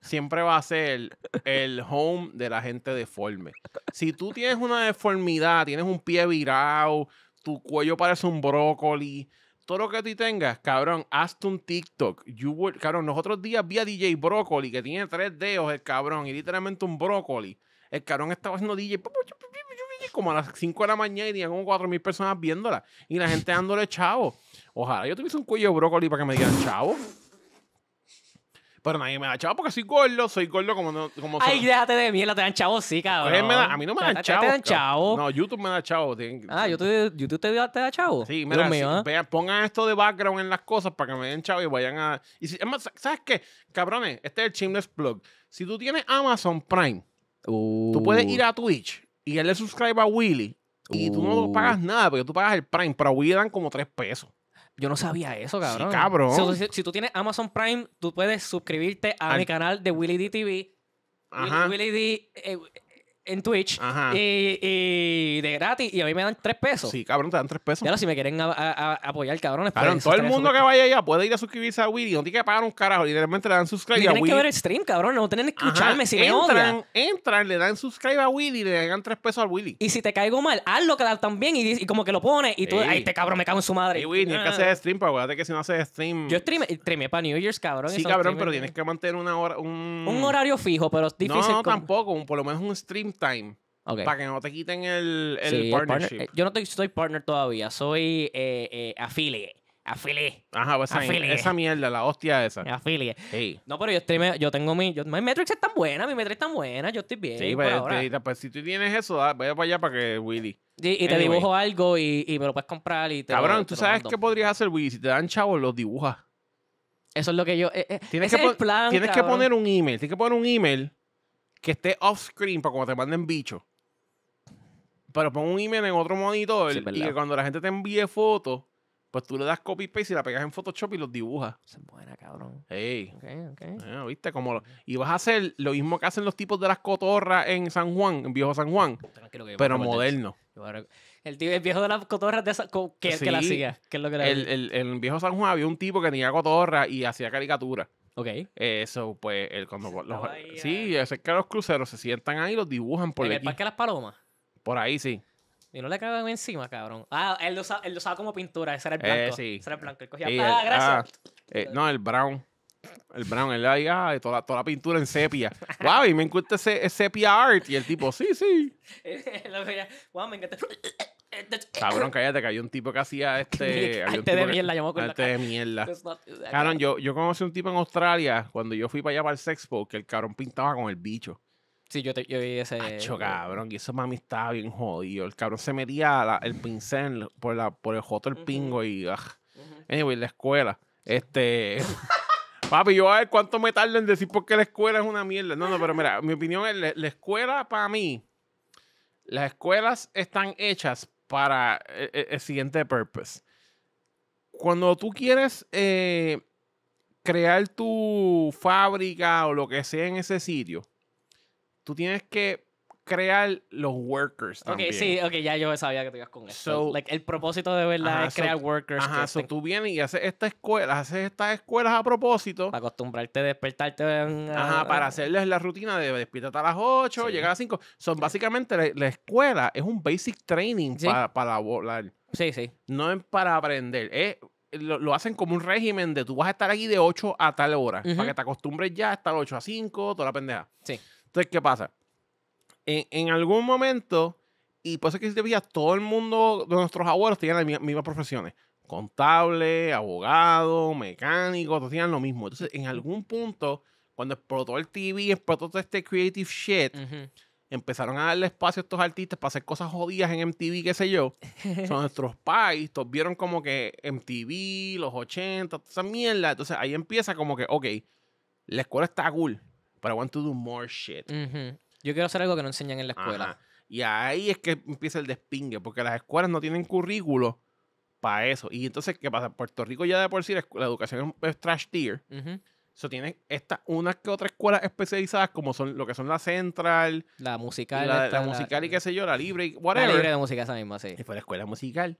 siempre va a ser el home de la gente deforme. Si tú tienes una deformidad, tienes un pie virado, tu cuello parece un brócoli todo lo que tú tengas, cabrón, hazte un TikTok. You cabrón, nosotros días vi a DJ Broccoli, que tiene tres dedos, el cabrón, y literalmente un brócoli. El cabrón estaba haciendo DJ como a las 5 de la mañana y tenía como cuatro mil personas viéndola. Y la gente dándole chavo. Ojalá yo tuviese un cuello de brócoli para que me digan chavo. Pero nadie me da chavo porque soy gordo, soy gordo como no. Como Ay, déjate de mierda, te dan chavo, sí, cabrón. a mí no me dan chavo. Te dan No, YouTube me da chavo. Ah, YouTube, YouTube te, da, te da Sí, mira, ¿eh? pongan esto de background en las cosas para que me den chavo y vayan a. Y si, es más, ¿sabes qué? Cabrones, este es el Chimless Blog. Si tú tienes Amazon Prime, tú puedes ir a Twitch y él le suscribe a Willy y tú no uh. pagas nada porque tú pagas el Prime, pero a Willy dan como tres pesos. Yo no sabía eso, cabrón. cabrón. Si, tú tienes Amazon Prime, tú puedes suscribirte a mi canal de Willy D TV. Ajá. Willy, eh, en Twitch Y, eh, eh, de gratis y a mí me dan tres pesos. Sí, cabrón, te dan tres pesos. ahora si me quieren apoyar, cabrones. Claro, todo el mundo que vaya allá puede ir a suscribirse a Willy no tiene que pagar un carajo, literalmente le dan subscribe y a Tienen que ver el stream, cabrón, no tienen que escucharme si entran, me odian. Entran, le dan subscribe a Willy y le dan tres pesos a Willy Y si te caigo mal, hazlo también y, como que lo pones y tú, ahí ay, este cabrón me cago en su madre. Y Willy, tienes que ah. hacer stream, para pues, acuérdate que si no haces stream. Yo streamé streamé para New Year's, cabrón. Sí, cabrón, pero tienes que mantener una hora, un... horario fijo, pero es difícil. No, no tampoco, por lo menos un stream time. Para que no te quiten el, el partnership. Eh, yo no estoy, soy partner todavía, soy eh, eh, affiliate. Affiliate. Ajá, pues esa mierda, la hostia esa. Affiliate. Sí. No, pero yo estoy, yo tengo mi. mi metrics están tan buena, mi metrics están tan yo estoy bien. Sí, pero pues, pues, pues, si tú tienes eso, da, vaya para allá para que Willy. Y, te dibujo algo y, y, me lo puedes comprar y te Cabrón, tú sabes qué podrías hacer, Willy. Si te dan chavos, los dibujas. Eso es lo que yo. Eh, eh, tienes, que, tienes que poner un email. Tienes que poner un email que esté off screen para cuando te manden bicho. Pero pon un email en otro monitor y que cuando la gente te envíe fotos, pues tú le das copy paste y la pegas en Photoshop y los dibujas. Se buena, cabrón. Ey. Ok, ok. Ah, ¿Viste? Como y vas a hacer lo mismo que hacen los tipos de las cotorras en San Juan, en viejo San Juan, pero moderno. El, viejo de las cotorras de que, que la hacía. Que es lo que el, viejo San Juan había un tipo que tenía cotorras y hacía caricaturas. Ok. Eso, pues, el, cuando los, sí, que que los cruceros se sientan ahí y los dibujan por ¿En el Parque de las Palomas? Por ahí, sí. Y no le cagan encima, cabrón. Ah, él lo, usaba, él lo usaba como pintura. Ese era el eh, blanco. sí. Ese era el blanco. Él cogía, ah, gracias. Eh, no, el brown. El brown, él ahí, ah, toda, la, toda la pintura en sepia. wow, y me encuentro ese, sepia art. Y el tipo, sí, sí. me encanta. Eh, eh, cabrón, cállate, que hay un tipo que hacía este. te este de mierda, yo me este de mierda. Cabrón, yo, yo conocí un tipo en Australia cuando yo fui para allá para el Sexpo que el cabrón pintaba con el bicho. Sí, yo, vi ese. hecho cabrón, y eso mami estaba bien jodido. El cabrón se metía el pincel por, la, por el joto el pingo y. Ah. Anyway, la escuela. Este. Papi, yo a ver cuánto me tarda en decir por qué la escuela es una mierda. No, no, pero mira, mi opinión es: la escuela para mí, las escuelas están hechas para eh, eh, el, siguiente purpose. Cuando tú quieres eh, crear tu fábrica o lo que sea en ese sitio, tú tienes que crear los workers también. Ok, sí, ok, ya yo sabía que te ibas con eso. like, el propósito de verdad es crear workers. Ajá, so tú vienes y haces esta escuela haces estas escuelas a propósito. Ah, ah, para acostumbrarte ah. a despertarte. ajá, para hacerles la rutina de despiértate a las 8, llegar a las 5. Son básicamente la, escuela es un basic training para, volar. Sí, sí. No es para aprender, Lo, hacen como un régimen de tú vas a estar aquí de 8 a tal hora, para que te acostumbres ya a estar 8 a 5, toda la pendeja. Sí. Entonces, ¿qué pasa? en, algún momento, y por eso que si te todo el mundo de nuestros abuelos tenían las mismas, profesiones. Contable, abogado, mecánico, todos tenían lo mismo. Entonces, en algún punto, cuando explotó el TV, explotó todo este creative shit, empezaron a darle espacio a estos artistas para hacer cosas jodidas en MTV, qué sé yo. Son nuestros pais, todos vieron como que MTV, los 80, toda esa mierda. Entonces, ahí empieza como que, ok, la escuela está cool, pero I want to do more shit. Yo quiero hacer algo que no enseñan en la escuela. Y ahí es que empieza el despingue, porque las escuelas no tienen currículo para eso. Y entonces, ¿qué pasa? Puerto Rico ya de por sí la, educación es trash tier. Eso tiene estas unas que otras escuelas especializadas, como son lo que son la central, la musical, la, musical y qué sé yo, la libre y whatever. La libre de música esa misma, sí. Y fue la escuela musical.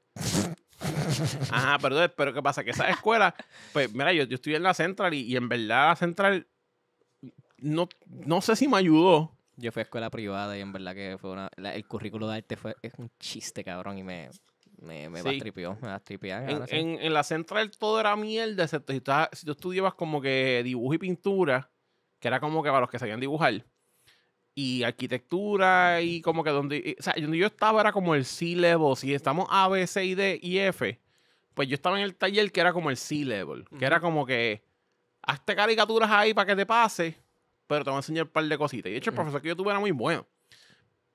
Ajá, perdón pero ¿qué pasa? Que esa escuela pues mira, yo, yo en la central y, en verdad la central no, no sé si me ayudó yo fui a escuela privada y en verdad que fue una. el currículo de arte fue, es un chiste, cabrón, y me. Me, me me En, la central todo era mierda, excepto si, tú, si tú estudiabas como que dibujo y pintura, que era como que para los que sabían dibujar, y arquitectura, y como que donde. Eh, o sea, donde yo estaba era como el C-level. Si estamos A, B, C, D y F, pues yo estaba en el taller que era como el C-level, que era como que. Hazte caricaturas ahí para que te pase pero te voy a enseñar un par de cositas. Y de hecho, el mm. profesor que yo tuve era muy bueno.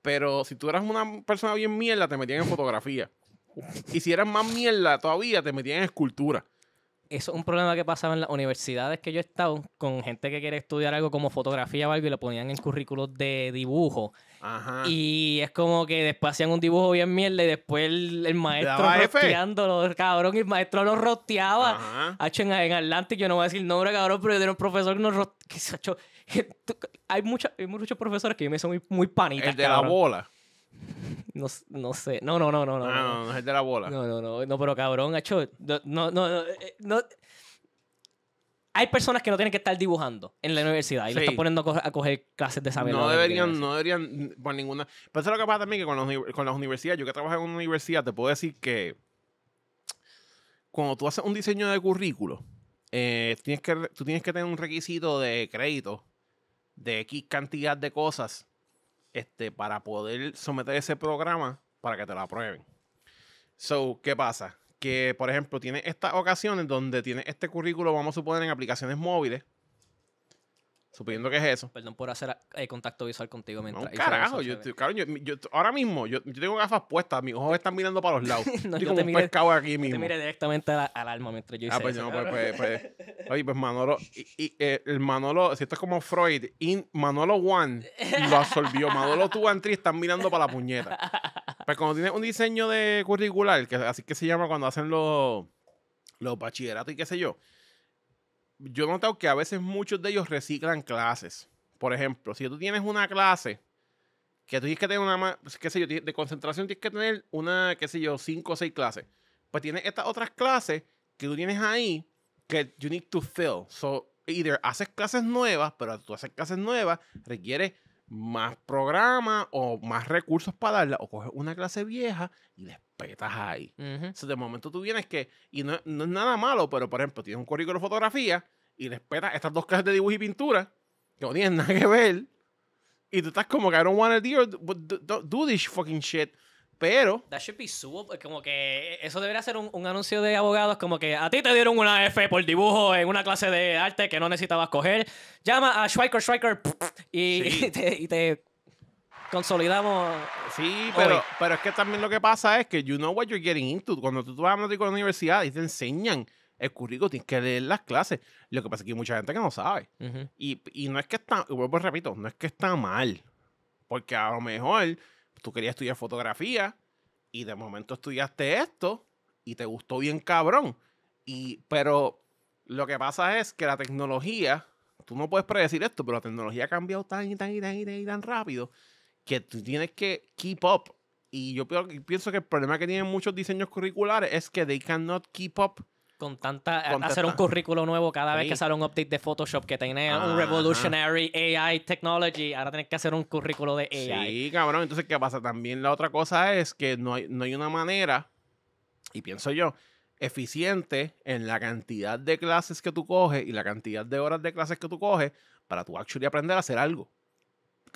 Pero si tú eras una persona bien mierda, te metían en fotografía. Y si eras más mierda todavía, te metían en escultura. Eso es un problema que pasaba en las universidades que yo he estado con gente que quiere estudiar algo como fotografía o algo y lo ponían en currículos de dibujo. Ajá. Y es como que después hacían un dibujo bien mierda y después el, maestro maestro el cabrón, y el maestro lo roteaba Ajá. en, en yo no voy a decir nombre, cabrón, pero yo tenía un profesor que nos roteaba hay, mucha, hay muchos profesores que me son muy, muy panitas. El de la bola. No, sé. No, no, no, no. No, ah, no, no, es de la bola. No, no, no. No, pero cabrón, hecho. No, no, no, eh, Hay personas que no tienen que estar dibujando en la universidad y están poniendo a, coger clases de sabiduría. No deberían, no deberían mm, por ninguna. Pero eso es lo que pasa también que con, con las universidades, yo que trabajo en una universidad, te puedo decir que cuando tú haces un diseño de currículo, eh, tienes que, tú tienes que tener un requisito de crédito de X cantidad de cosas este, para poder someter ese programa para que te lo aprueben. So, ¿qué pasa? Que, por ejemplo, tiene estas ocasiones donde tiene este currículo, vamos a suponer, en aplicaciones móviles, Suponiendo que es eso. Perdón por hacer eh, contacto visual contigo mientras. No, carajo, yo, yo, ahora mismo yo, tengo gafas puestas, mis ojos están mirando para los lados. no, yo como te un pescado aquí mismo. Te mire directamente al, alma mientras yo ah, hice Ah, pues eso, no, pues, pues, pues Oye, pues Manolo, y, eh, el Manolo, si esto es como Freud, y Manolo One lo absorbió. Manolo Two and Three están mirando para la puñeta. Pero pues cuando tienes un diseño de curricular, que así que se llama cuando hacen los, los bachilleratos y qué sé yo yo he notado que a veces muchos de ellos reciclan clases. Por ejemplo, si tú tienes una clase que tú tienes que tener una, qué sé yo, de concentración tienes que tener una, qué sé yo, cinco o seis clases. Pues tienes estas otras clases que tú tienes ahí que you need to fill. So, either haces clases nuevas, pero tú haces clases nuevas, requiere más programa o más recursos para darla, o coges una clase vieja y después petas ahí. Entonces, de momento tú vienes que, y no, no, es nada malo, pero por ejemplo, tienes un currículo de fotografía y respetas estas dos clases de dibujo y pintura que no tienen nada que ver. Y tú estás como que I don't want to do, this fucking shit. Pero. That should be eh, Como que eh, eso debería ser un, un, anuncio de abogados. Como que a ti te dieron una F por dibujo en una clase de arte que no necesitabas coger. Llama a Schweiker Schweiker y te consolidamos. Sí, pero, pero es que también lo que pasa es que you know what you're getting into. Cuando tú vas a la universidad y te enseñan el currículo, tienes que leer las clases. Lo que pasa es que hay mucha gente que no sabe. y, no es que está, vuelvo repito, no es que está mal. Porque a lo mejor tú querías estudiar fotografía y de momento estudiaste esto y te gustó bien cabrón. Y, pero lo que pasa es que la tecnología, tú no puedes predecir esto, pero la tecnología ha cambiado tan tan tan y tan, y tan rápido que tú tienes que keep up. Y yo pienso que el problema que tienen muchos diseños curriculares es que they cannot keep up con tanta hacer un currículo nuevo cada vez que sale un update de Photoshop que tiene un revolutionary AI technology ahora tienes que hacer un currículo de AI sí cabrón entonces qué pasa también la otra cosa es que no hay, no hay una manera y pienso yo eficiente en la cantidad de clases que tú coges y la cantidad de horas de clases que tú coges para tú actually aprender a hacer algo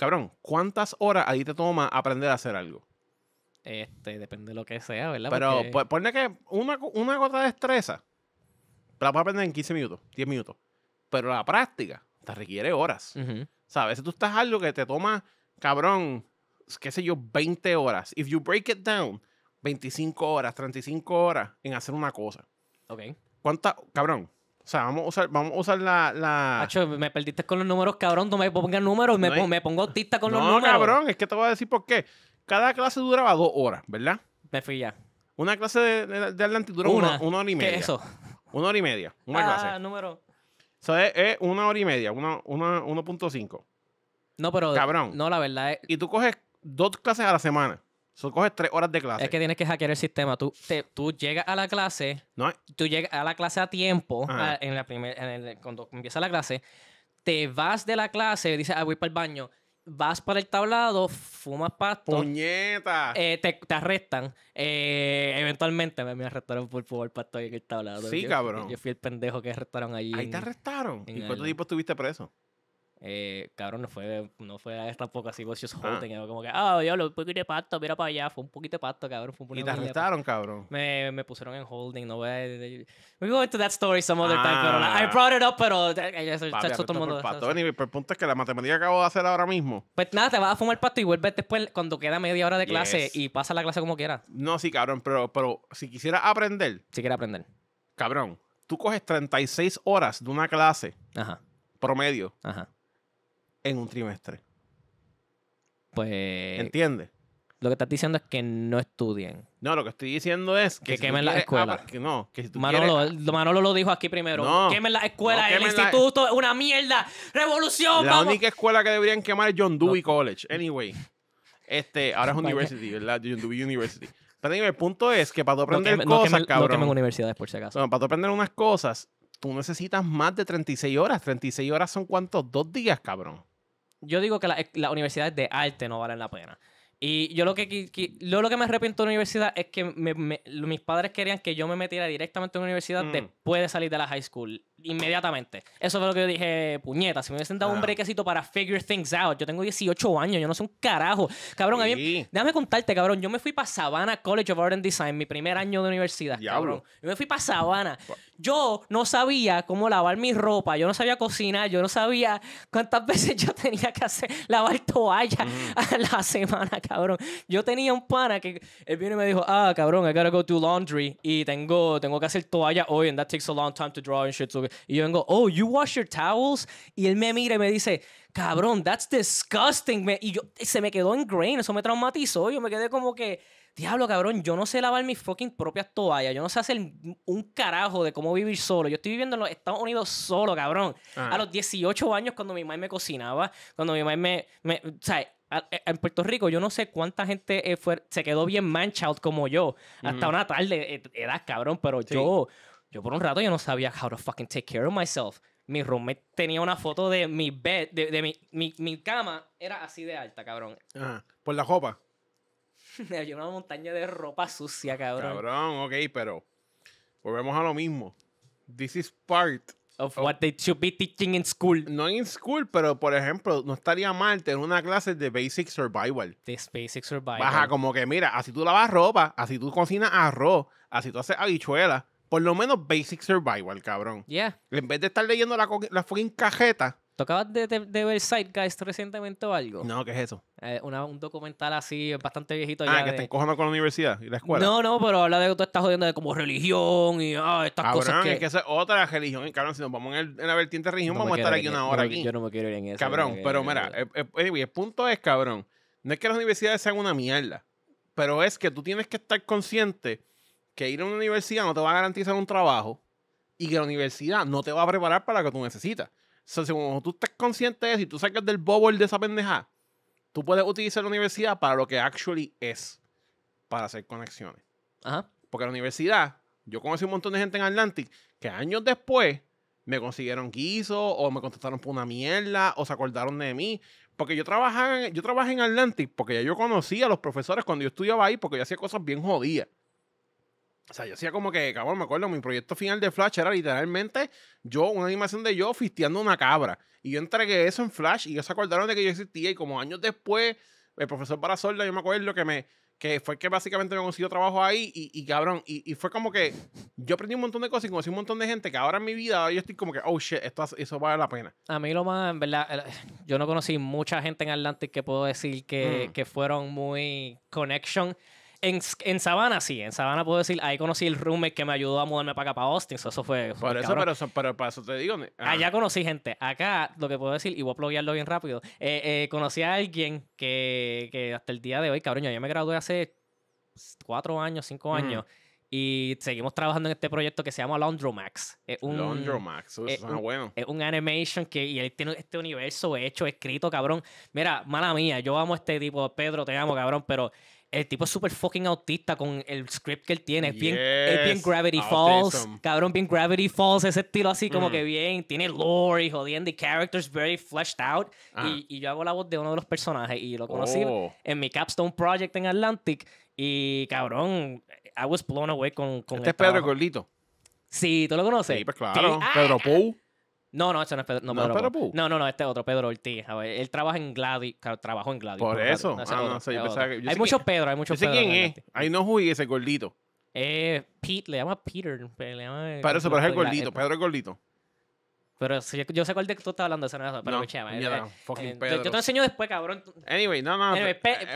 cabrón, ¿cuántas horas ahí te toma aprender a hacer algo? Este, depende de lo que sea, ¿verdad? Pero pues, ponle que una, gota de destreza la puedes aprender en 15 minutos, 10 minutos. Pero la práctica te requiere horas. ¿Sabes? Si tú estás algo que te toma, cabrón, qué sé yo, 20 horas. If you break it down, 25 horas, 35 horas en hacer una cosa. Ok. ¿Cuántas, cabrón, o sea, vamos a usar, la, la... me perdiste con los números, cabrón. No me pongas números, y me, pongo autista con los números. No, cabrón, es que te voy a decir por qué. Cada clase duraba dos horas, ¿verdad? Me fui ya. Una clase de, de, dura una. hora y media. ¿Qué eso? Una hora y media. Una ah, clase. número. O sea, es, una hora y media, 1.5. No, pero. Cabrón. No, la verdad es. Y tú coges dos clases a la semana. Solo coges tres horas de clase. Es que tienes que hackear el sistema. Tú, tú llegas a la clase, no. tú llegas a la clase a tiempo, en la primer, cuando empieza la clase, te vas de la clase, dices, ah, voy para el baño, vas para el tablado, fumas pasto. ¡Puñeta! Eh, te, te, arrestan. Eh, eventualmente me, arrestaron por fumar pasto en el tablado. Sí, cabrón. Yo fui el pendejo que arrestaron allí. Ahí te arrestaron. ¿Y cuánto tiempo estuviste preso? Eh, cabrón, no fue, no fue tampoco así vos holding, ah. como que, ah, oh, yo lo un poquito de pasto, mira para allá, fue un poquito de pasto, cabrón. Fue un ¿Y te arrestaron, cabrón? Me, me, pusieron en holding, no voy a... We go into that story some other time, pero I ah. brought it up, pero eh, eh, todo el mundo. Pasto, el punto es que la matemática acabo de hacer ahora mismo. Pues nada, te vas a fumar el pasto y vuelves después cuando queda media hora de clase y pasa la clase como quieras. No, sí, cabrón, pero, pero si quisiera aprender. Si quieres aprender. Cabrón, tú coges 36 horas de una clase. Ajá. Promedio. Ajá en un trimestre. Pues. ¿Entiendes? Lo que estás diciendo es que no estudien. No, lo que estoy diciendo es que, que quemen las ah, escuelas. no, que si tú Manolo, quieres... Ah, Manolo lo dijo aquí primero. No, quemen las escuelas, el instituto es una mierda. Revolución, La única escuela que deberían quemar es John Dewey College. Anyway. Este, ahora es University, ¿verdad? John Dewey University. el punto es que para aprender cosas, cabrón. No quemen universidades, por si acaso. para tú aprender unas cosas, tú necesitas más de 36 horas. 36 horas son cuántos? Dos días, cabrón yo digo que eh, las la universidades de arte no valen la pena. Y yo lo que, lo que me arrepiento de la universidad es que mis padres querían que yo me metiera directamente en una universidad mm. después de salir de la high school inmediatamente. Eso fue lo que yo dije, puñeta, si me hubiesen dado un brequecito para figure things out. Yo tengo 18 años, yo no soy un carajo. Cabrón, déjame contarte, cabrón, yo me fui para Savannah College of Art and Design, mi primer año de universidad, cabrón. Yo me fui para Savannah. Yo no sabía cómo lavar mi ropa, yo no sabía cocinar, yo no sabía cuántas veces yo tenía que hacer lavar toalla a la semana, cabrón. Yo tenía un pana que él vino y me dijo, ah, cabrón, I gotta go do laundry y tengo, tengo que hacer toalla hoy and that takes a long time to draw and shit. Y yo vengo, oh, you wash your towels. Y él me mira y me dice, cabrón, that's disgusting. Y yo, se me quedó en grain, eso me traumatizó. Yo me quedé como que, diablo, cabrón, yo no sé lavar mis fucking propias toallas. Yo no sé hacer un carajo de cómo vivir solo. Yo estoy viviendo en los Estados Unidos solo, cabrón. A ah. los 18 años, cuando mi madre me cocinaba, cuando mi madre me, O sea, e, en Puerto Rico, yo no sé cuánta gente eh, fue, se quedó bien manchado como yo. Hasta una tarde eh, edad, cabrón, pero yo yo por un rato yo no sabía how to fucking take care of myself. Mi roommate tenía una foto de mi bed, de, mi, cama era así de alta, cabrón. Ajá. Por la ropa. Había una montaña de ropa sucia, cabrón. Cabrón, ok, pero volvemos a lo mismo. This is part of what they should be teaching in school. No en school, pero por ejemplo, no estaría mal tener una clase de basic survival. De basic survival. Baja como que mira, así tú lavas ropa, así tú cocinas arroz, así tú haces habichuelas, por lo menos Basic Survival, cabrón. Yeah. En vez de estar leyendo la, la fucking cajeta. ¿Tocabas de, de, de ver guys recientemente o algo? No, ¿qué es eso? Eh, un documental así, bastante viejito. Ah, que de... te con la universidad y la escuela. No, no, pero habla de que tú estás jodiendo de como religión y ah, estas cosas. Que... es que esa es otra religión. Cabrón, si nos vamos en, en la vertiente religión, vamos a estar aquí una hora. aquí. Yo no me quiero ir en eso. Cabrón, pero mira, el, eh, eh, el punto es, cabrón, no es que las universidades sean una mierda, pero es que tú tienes que estar consciente que ir a una universidad no te va a garantizar un trabajo y que la universidad no te va a preparar para lo que tú necesitas. Entonces, si como tú estás consciente de eso y tú sacas del el de esa pendeja, tú puedes utilizar la universidad para lo que actually es, para hacer conexiones. Ajá. Porque la universidad, yo conocí un montón de gente en Atlantic que años después me consiguieron guiso o me contestaron por una mierda o se acordaron de mí. Porque yo trabajaba en, yo trabajé en Atlantic porque ya yo conocía a los profesores cuando yo estudiaba ahí porque yo hacía cosas bien jodidas. O sea, yo hacía como que, cabrón, me acuerdo, mi proyecto final de Flash era literalmente yo, una animación de yo fisteando una cabra. Y yo entregué eso en Flash y ellos se acordaron de que yo existía. Y como años después, el profesor Barazolda, yo me acuerdo que me que fue que básicamente me consiguió trabajo ahí y, y cabrón, y, y, fue como que yo aprendí un montón de cosas y conocí un montón de gente que ahora en mi vida yo estoy como que, oh shit, esto, eso vale la pena. A mí lo más, en verdad, yo no conocí mucha gente en Atlantic que puedo decir que, mm. que fueron muy connection en, en Sabana sí, en Sabana puedo decir, ahí conocí el roommate que me ayudó a mudarme para acá, para Austin. eso fue. por eso, pero, te digo. Ah. Allá conocí gente. Acá, lo que puedo decir, y voy a pluguearlo bien rápido, eh, eh, conocí a alguien que, que, hasta el día de hoy, cabrón, yo me gradué hace cuatro años, cinco años. Y seguimos trabajando en este proyecto que se llama Laundromax. Es Laundromax, eso es un, bueno. Es un animation que y tiene este universo hecho, escrito, cabrón. Mira, mala mía, yo amo este tipo, Pedro, te amo, cabrón, pero el tipo es súper fucking autista con el script que él tiene. Es, bien, es bien, Gravity Falls. Cabrón, bien Gravity Falls. Ese estilo así como mm. que bien. Tiene lore y jodiendo. Y characters very fleshed out. Ah. Y, yo hago la voz de uno de los personajes. Y lo conocí oh. en mi Capstone Project en Atlantic. Y cabrón, I was blown away con, Este es Pedro Gordito. Sí, ¿tú lo conoces? Sí, pues claro. Pedro ah, Pou. No, no, ese no es Pedro, no, No, no, no, este otro, Pedro Ortiz. él trabaja en Gladys, trabajó en Gladys. Por eso. hay muchos Pedro, hay muchos Pedro. quién es. Ahí no jugué ese gordito. Eh, Pete, le llama Peter. Le pero eso, pero es el gordito, Pedro el gordito. Pero si, yo sé cuál de que tú estás hablando, eso no es pero no, Ya eh, eh, fucking eh, Yo te enseño después, cabrón. Anyway, no, no,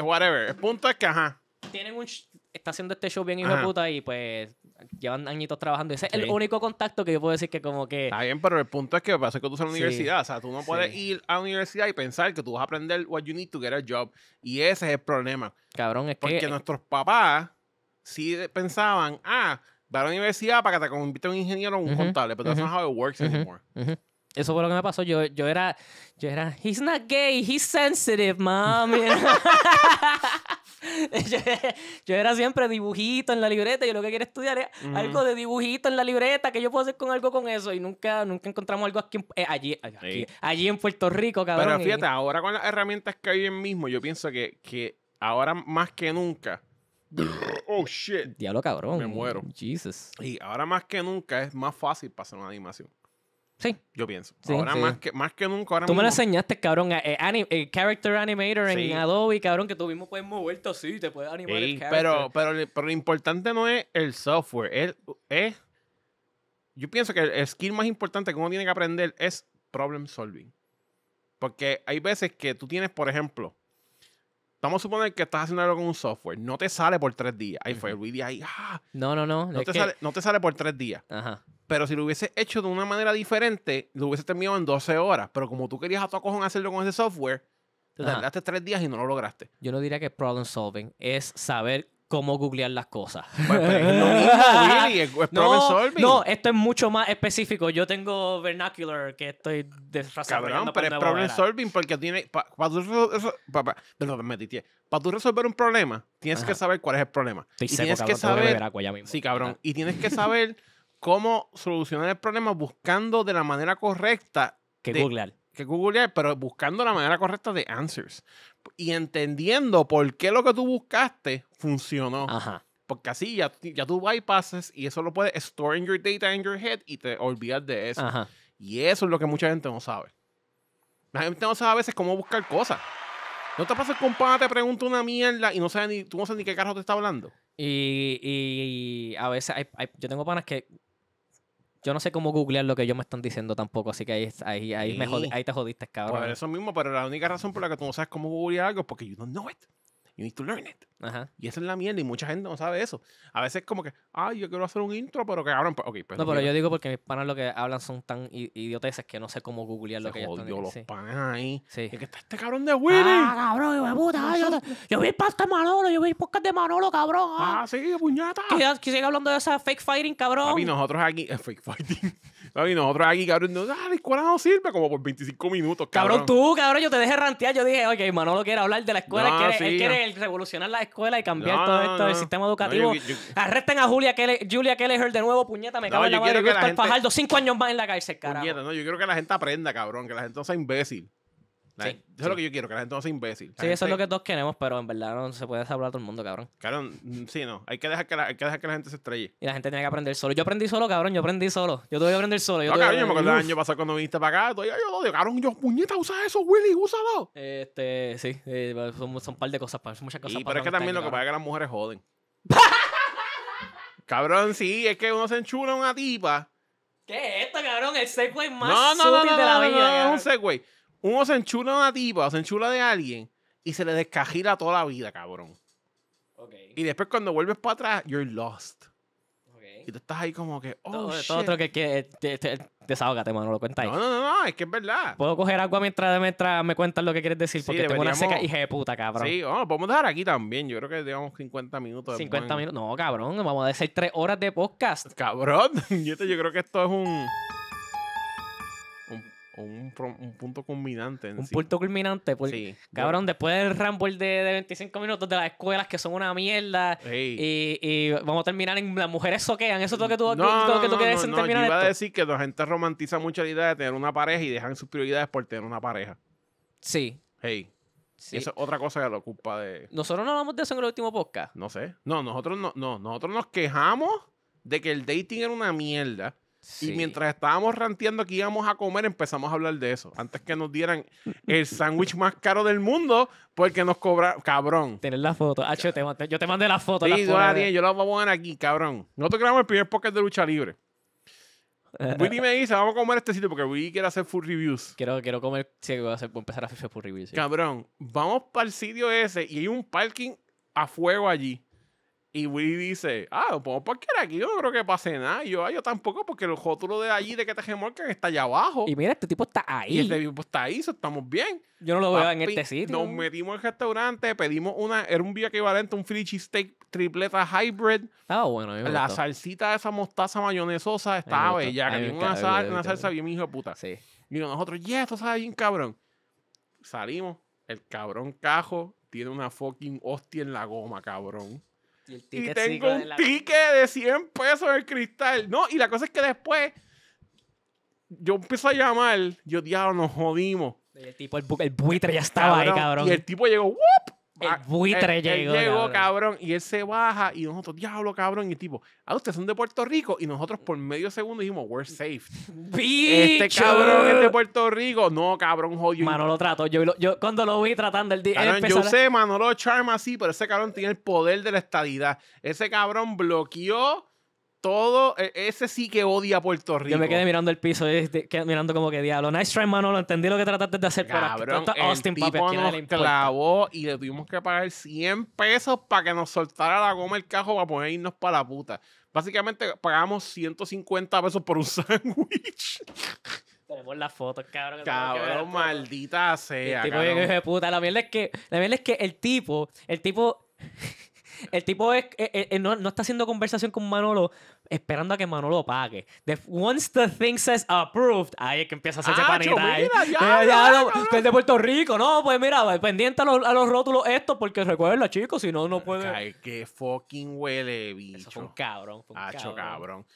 whatever. El punto es que, ajá, tienen un está haciendo este show bien hijo puta y pues llevan añitos trabajando. Ese es el único contacto que yo puedo decir que como que... Está bien, pero el punto es que pasa que tú estás en la universidad. O sea, tú no puedes ir a la universidad y pensar que tú vas a aprender what you need to get a job. Y ese es el problema. Cabrón, es que... Porque nuestros papás sí pensaban, ah, va a la universidad para que te convierta en un ingeniero o un contable. Pero no no that's how works anymore. Eso fue lo que me pasó. Yo, yo era, yo era, he's not gay, he's sensitive, mommy yo, era siempre dibujito en la libreta. Yo lo que quiero estudiar era algo de dibujito en la libreta, que yo puedo hacer con algo con eso. Y nunca, nunca encontramos algo aquí, eh, allí, allí en Puerto Rico, cabrón. Pero fíjate, ahora con las herramientas que hay en mismo, yo pienso que, que ahora más que nunca. oh shit. Diablo cabrón. Me muero. Jesus. Y ahora más que nunca es más fácil pasar una animación. Sí. Yo pienso. ahora Más, que, nunca. Tú me lo enseñaste, cabrón. Eh, eh, eh, character animator en Adobe, cabrón, que tú mismo puedes moverte así, te puedes animar el character. Pero, pero, lo importante no es el software. yo pienso que el skill más importante que uno tiene que aprender es problem solving. Porque hay veces que tú tienes, por ejemplo, Vamos a suponer que estás haciendo algo con un software. No te sale por tres días. Ahí fue Luis ahí. Ah, no, no, no. No te, sale, por tres días. Ajá. Pero si lo hubiese hecho de una manera diferente, lo hubiese terminado en 12 horas. Pero como tú querías a tu cojón hacerlo con ese software, te tardaste tres días y no lo lograste. Yo no diría que problem solving es saber cómo googlear las cosas. no, esto es mucho más específico. Yo tengo vernacular que estoy desfrazando. Cabrón, pero es problem solving porque tiene... Para tú resolver un problema, tienes que saber cuál es el problema. y tienes que saber... Sí, cabrón. Y tienes que saber cómo solucionar el problema buscando de la manera correcta... Que googlear. Que googlear, pero buscando la manera correcta de answers y entendiendo por qué lo que tú buscaste funcionó. Ajá. Porque así ya, ya tú bypasses y eso lo puedes store in your data in your head y te olvidas de eso. Y eso es lo que mucha gente no sabe. La gente no sabe a veces cómo buscar cosas. No te pasa que un te pregunta una mierda y no sabes ni, tú no sabes ni qué carajo te está hablando. Y, a veces yo tengo panas que yo no sé cómo googlear lo que ellos me están diciendo tampoco, así que ahí, ahí, ahí, ahí te jodiste, cabrón. eso mismo, pero la única razón por la que tú no sabes cómo googlear algo es porque you no know You need to learn it. Ajá. Y esa es la mierda y mucha gente no sabe eso. A veces como que, ay, yo quiero hacer un intro, pero que hablan... Okay, pues no, pero yo digo porque mis panas lo que hablan son tan idioteces que no sé cómo googlear lo que ellos están los sí. panas ahí. Sí. Es que está este cabrón de Willy. Ah, cabrón, hijo de puta. yo, vi pasta de Manolo, yo vi podcast de Manolo, cabrón. Ah, ah sí, puñata. Que, sigue hablando de esa fake fighting, cabrón. Y nosotros aquí... Eh, fake fighting. Y nosotros aquí, cabrón, no, ah, la escuela no sirve como por 25 minutos, cabrón. Cabrón, tú, cabrón, yo te dejé rantear. Yo dije, oye, hermano, no quiere hablar de la escuela. él, quiere, él quiere revolucionar la escuela y cambiar todo esto del sistema educativo. Arresten a Julia, que Julia Kelleher de nuevo, puñeta, me cago en la madre. Fajardo cinco años más en la cárcel, carajo. no, yo quiero que la gente aprenda, cabrón, que la gente no sea imbécil sí, eso es lo que yo quiero, que la gente no sea imbécil. sí, eso es lo que todos queremos, pero en verdad no se puede hablar a todo el mundo, cabrón. Cabrón, mm, sí, no. Hay que, dejar que la, que que la gente se estrelle. Y la gente tiene que aprender solo. Yo aprendí solo, cabrón. Yo aprendí solo. Yo tuve que aprender solo. Yo no, cabrón, yo me acuerdo el año pasado cuando viniste para acá. yo odio, cabrón. Yo, puñeta, usa eso, Willy, úsalo. Este, sí. Eh, son, son, un par de cosas, son muchas cosas. Y, pero es que también lo que pasa es que las mujeres joden. cabrón, sí, es que uno se enchula a una tipa. ¿Qué es esto, cabrón? El segway más no, no, no, no, de la vida. No, no, no, es un segway. Uno se enchula a una tipa se enchula de alguien y se le descajila toda la vida, cabrón. Y después cuando vuelves para atrás, you're lost. Y tú estás ahí como que, oh, todo, shit. otro que, que te, desahógate, mano, lo cuentas ahí. No, no, no, es que es verdad. Puedo coger agua mientras, mientras me cuentas lo que quieres decir, porque tengo una seca hija de puta, cabrón. Sí, vamos, oh, podemos dejar aquí también. Yo creo que digamos 50 minutos. 50 minutos, no, cabrón, vamos a decir 3 horas de podcast. Cabrón, yo, yo creo que esto es un un, punto culminante. En un punto culminante, pues, cabrón, después del ramble de, 25 minutos de las escuelas que son una mierda, y, vamos a terminar en las mujeres soquean, eso es lo que tú, no, no, que tú quieres no, terminar. iba a decir que la gente romantiza mucho la idea de tener una pareja y dejan sus prioridades por tener una pareja. Sí. Hey. Sí. Eso es otra cosa que lo ocupa de. Nosotros no hablamos de eso en el último podcast. No sé. No, nosotros no, no, nosotros nos quejamos de que el dating era una mierda. Y mientras estábamos ranteando que íbamos a comer, empezamos a hablar de eso. Antes que nos dieran el sándwich más caro del mundo, porque nos cobraron. Cabrón. Tener la foto. Ah, yo, te, mandé la foto. Sí, la yo, la voy a poner aquí, cabrón. Nosotros creamos el primer podcast de lucha libre. Willy me dice, vamos a comer este sitio porque Willy quiere hacer full reviews. Quiero, quiero comer, sí, voy a, voy a empezar a hacer full reviews. Cabrón, vamos para el sitio ese y hay un parking a fuego allí. Y Willy dice, ah, lo pues podemos parquear aquí, yo no creo que pase nada. yo, ah, yo tampoco, porque el jótulo de allí de que te que está allá abajo. Y mira, este tipo está ahí. Y este tipo está ahí, estamos bien. Yo no lo veo en este sitio. Nos metimos al restaurante, pedimos una, era un vía equivalente un Philly Steak tripleta hybrid. Estaba ah, bueno, me La salsita de esa mostaza mayonesosa estaba bella, que una, salsa bien hijo de puta. Sí. Y nosotros, ya, yeah, esto sabe bien cabrón. Salimos, el cabrón cajo tiene una fucking hostia en la goma, cabrón. Y, tengo un ticket de 100 pesos en el cristal. No, y la cosa es que después yo empiezo a llamar. Yo, diablo, nos jodimos. el tipo, el, buitre ya estaba ahí, cabrón. Y el tipo llegó, ¡Wup! El ah, buitre eh, llegó. cabrón. y él se baja y nosotros, diablo, cabrón. Y tipo, ah, ustedes son de Puerto Rico. Y nosotros por medio segundo dijimos, we're safe. Este cabrón es de Puerto Rico. No, cabrón, Joy. Manolo trató. Yo, yo cuando lo vi tratando, el día. yo sé Manolo Charma así, pero ese cabrón tiene el poder de la estadidad. Ese cabrón bloqueó todo, e, ese sí que odia a Puerto Rico. Yo me quedé mirando el piso, mirando como que diablo. Nice try, Manolo, entendí lo que trataste de hacer, para Austin, tipo clavó y le tuvimos que pagar 100 pesos para que nos soltara la goma el cajo para poder irnos para la puta. Básicamente pagamos 150 pesos por un sándwich. Tenemos las fotos, cabrón. Cabrón, maldita sea. El tipo, cabrón. de puta. La mierda es que, la mierda es que el tipo, el tipo. El tipo es, eh, eh, eh, no, está haciendo conversación con Manolo esperando a que Manolo pague. once the thing says approved, ahí es que empieza a hacer ah, panita. Ya, pues, de Puerto Rico, no, pues mira, pendiente a los, a los rótulos estos porque recuerda, chicos, si no, no puede. Ay, qué fucking huele, bicho. Eso fue un cabrón. Fue cabrón.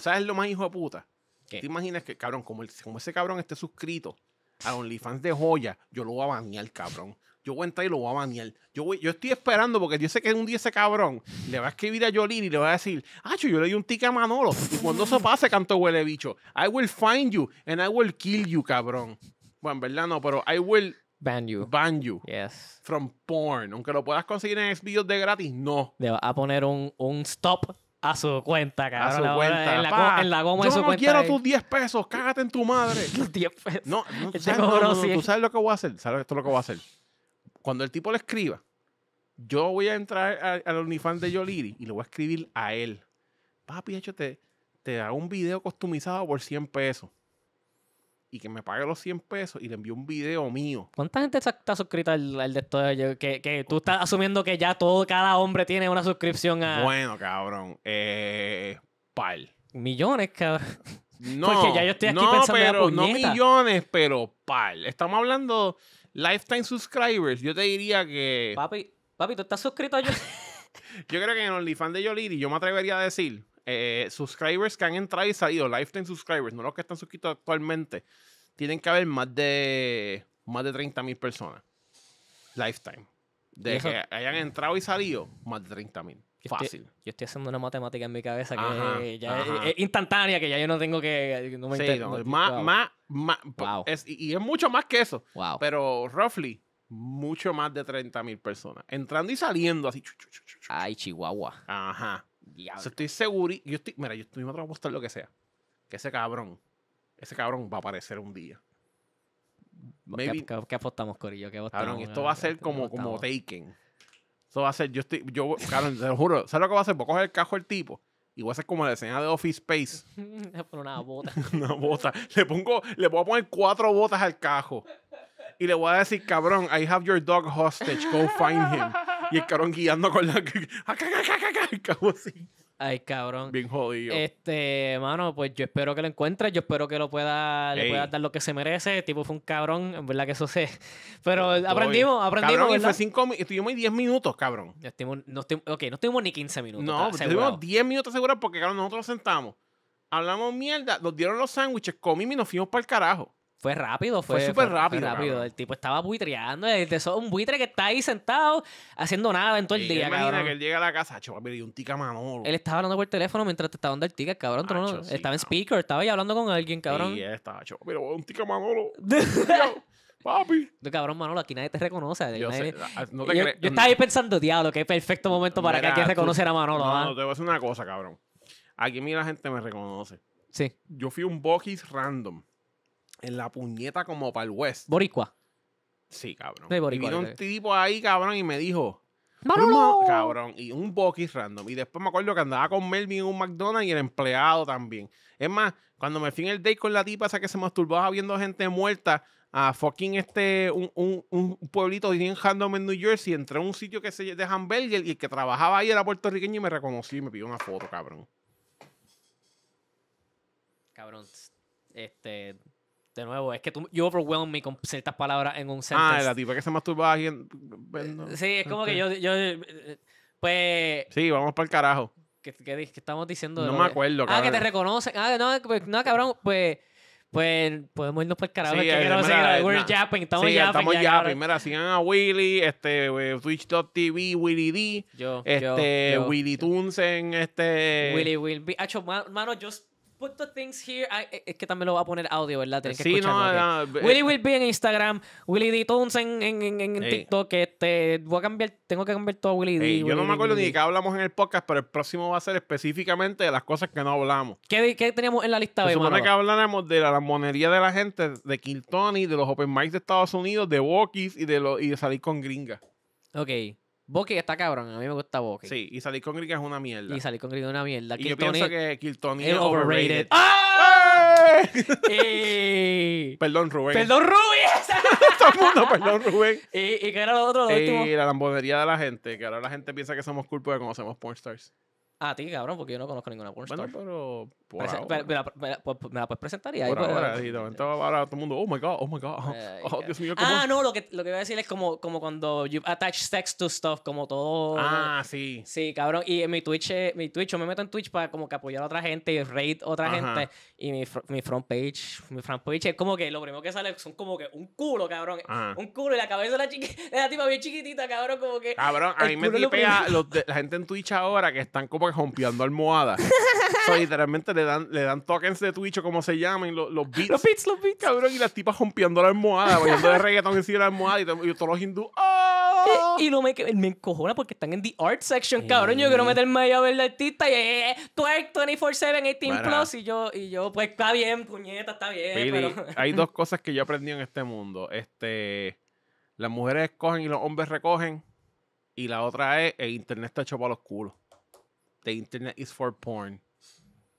¿Sabes lo más hijo de puta? ¿Qué? ¿Te imaginas que, cabrón, como, como ese cabrón esté suscrito a OnlyFans de joya, yo lo voy a banear, cabrón yo voy a entrar y lo voy a banear. Yo, yo estoy esperando porque yo sé que un día ese cabrón le va a escribir a Jolín y le va a decir, ah, yo le di un ticket a Manolo. Y cuando eso pase, canto huele bicho. I will find you and I will kill you, cabrón. Bueno, en verdad no, pero I will ban you. Ban you. Yes. From porn. Aunque lo puedas conseguir en vídeos de gratis, no. Le va a poner un, stop a su cuenta, cabrón. A su cuenta. En la, goma de su cuenta. Yo no quiero tus 10 pesos. Cágate en tu madre. 10 pesos. No, no, este no, tú sabes lo que voy a hacer. ¿Sabes esto lo que voy a hacer? cuando el tipo le escriba, yo voy a entrar al OnlyFans de Yoliri y le voy a escribir a él. Papi, hecho, te, te un video customizado por 100 pesos. Y que me pague los 100 pesos y le envío un video mío. ¿Cuánta gente está suscrita al, de esto? Que, que tú estás asumiendo que ya todo, cada hombre tiene una suscripción a. Bueno, cabrón. Eh, pal. Millones, cabrón. No, Porque ya yo estoy aquí no, pero, No millones, pero pal. Estamos hablando Lifetime subscribers, yo te diría que. Papi, papi, tú estás suscrito a yo. yo creo que en OnlyFans de Yoliri, yo me atrevería a decir, eh, subscribers que han entrado y salido, lifetime subscribers, no los que están suscritos actualmente, tienen que haber más de más de 30 mil personas. Lifetime. De que hayan entrado y salido, más de 30.000. mil. Yo este, Fácil. Estoy, yo estoy haciendo una matemática en mi cabeza que ya Es, instantánea, que ya yo no tengo que. No me más, más, y es mucho más que eso. Pero roughly, mucho más de 30 mil personas. Entrando y saliendo así. Ay, Chihuahua. Ajá. estoy seguro. Yo estoy, mira, yo estoy más a apostar lo que sea. Que ese cabrón, ese cabrón va a aparecer un día. Maybe, ¿Qué, apostamos, Corillo? ¿Qué Cabrón, esto ah, va a ser este, como, como Taken eso va a ser, yo estoy, yo, claro, te lo juro, ¿sabes lo que va a hacer? Voy a coger el cajo del tipo y voy a hacer como la escena de Office Space. Le pongo una bota. una bota. Le pongo, le voy a poner cuatro botas al cajo. Y le voy a decir, cabrón, I have your dog hostage, go find him. Y el cabrón guiando con la... El cajo así. Ay, cabrón. Bien jodido. Este, mano, pues yo espero que lo encuentres, yo espero que lo pueda, le pueda dar lo que se merece. tipo fue un cabrón, en verdad que eso sé. Pero aprendimos, aprendimos. Cabrón, fue cinco, estuvimos 10 minutos, cabrón. no estuvimos, ok, no estuvimos ni 15 minutos. No, estuvimos 10 minutos seguros porque, cabrón, nosotros nos sentamos, hablamos mierda, nos dieron los sándwiches, comimos y nos fuimos para el carajo. Fue rápido, fue, súper rápido. rápido. El tipo estaba buitreando. El un buitre que está ahí sentado haciendo nada en todo el día. Imagina que él llega a la casa, chaval, me dio un tica manolo. Él estaba hablando por teléfono mientras te estaba dando el tica, cabrón. estaba en speaker, estaba ahí hablando con alguien, cabrón. Sí, estaba, chaval, Pero un tica manolo. Papi. No, cabrón, Manolo, aquí nadie te reconoce. Yo, Sé, ah, no te yo, estaba ahí pensando, diablo, qué perfecto momento para que alguien reconozca a Manolo. No, ah". no, te voy a decir una cosa, cabrón. Aquí mira la gente me reconoce. Sí. Yo fui un Bucky's random en la puñeta como para el West. Boricua. Sí, cabrón. De y vino un tipo ahí, cabrón, y me dijo. Cabrón, y un boquis random. Y después me acuerdo que andaba con Melvin en un McDonald's y el empleado también. Es más, cuando me fui en el date con la tipa esa que se masturbaba viendo gente muerta a fucking este, un, un, un pueblito bien random en New Jersey, entré a un sitio que se de hamburger y que trabajaba ahí era puertorriqueño y me reconoció y me pidió una foto, cabrón. Cabrón, este, de nuevo, es que tú, you overwhelm me con ciertas palabras en un ah, sentence. Ah, la tipa que se masturba aquí en... Eh, sí, es como que yo, yo, eh, pues... Sí, vamos para el carajo. ¿Qué, qué, estamos diciendo? no me acuerdo, acuerdo, Ah, que te reconocen. Ah, no, pues, no cabrón, pues... Pues podemos irnos para el carajo. Sí, que no eh, We're yapping. Estamos sí, Estamos ya, yapping. Mira, sigan a Willy, este, Twitch.tv, Willy D. Yo, este, yo, Willy Tunsen, este. Willy Will. Hacho, mano, yo put the things here. Eh, es que también lo va a poner audio, ¿verdad? Tienes sí, que no, Willy eh, will be en Instagram, Willy D. en, en, en, eh. TikTok. Este, voy a cambiar, tengo que cambiar todo a Willy D. Yo no me acuerdo ni qué hablamos en el podcast, pero el próximo va a ser específicamente de las cosas que no hablamos. ¿Qué, qué teníamos en la lista de supone que habláramos de la, monería de la gente, de Kiltoni, de los open mics de Estados Unidos, de Walkies y de, y de salir con gringa. Ok. Bokeh está cabrón, a mí me gusta Bokeh. Sí, y salir con Griga es una mierda. Y salir con Griga es una mierda. Y yo pienso que Kiltoni es overrated. ¡Ah! Eh. Perdón, Rubén. ¡Perdón, Rubén! Todo el mundo, perdón, Rubén. ¿Y, eh, y qué era lo otro? y eh, la lambonería de la gente, que ahora la gente piensa que somos culpa de conocemos pornstars. A ti, cabrón, porque yo no conozco ninguna pornstar Bueno, pero. Por ahora. Pues, pues, me, la, puedes presentar y ahí. Por ahora, ahora todo el mundo, oh my god, oh my god, oh Dios mío, Ah, no, lo que, lo que voy a decir es como, como cuando you attach sex to stuff, como todo. Ah, sí. Sí, cabrón. Y en mi Twitch, eh, mi Twitch, yo me meto en Twitch para como que apoyar a otra gente y raid a otra gente. Y mi, mi front page, mi front page es como que lo primero que sale son como que un culo, cabrón. Ah. Un culo y la cabeza de la, chiqui de la tipa bien chiquitita, cabrón, como que. Cabrón, a mí me dice la gente en Twitch ahora que están como pues, Network almohada, almohadas. literalmente le dan, le dan tokens de Twitch o como se llaman los, los beats. Los beats, los beats. Cabrón, y las tipas hompeando la almohada, poniendo de reggaetón encima de la almohada y, todos los hindú Y, ah". eh, y, no me, me encojona porque están en the art section, cabrón. Yo quiero meterme a ver la artista y eh, eh, eh twerk 24-7, 18 plus. Y yo, y yo, pues está bien, puñeta, está bien. hay dos cosas que yo aprendí en este mundo. Este, las mujeres escogen y los hombres recogen. Y la otra es, el internet está hecho para los culos. The Internet is for porn.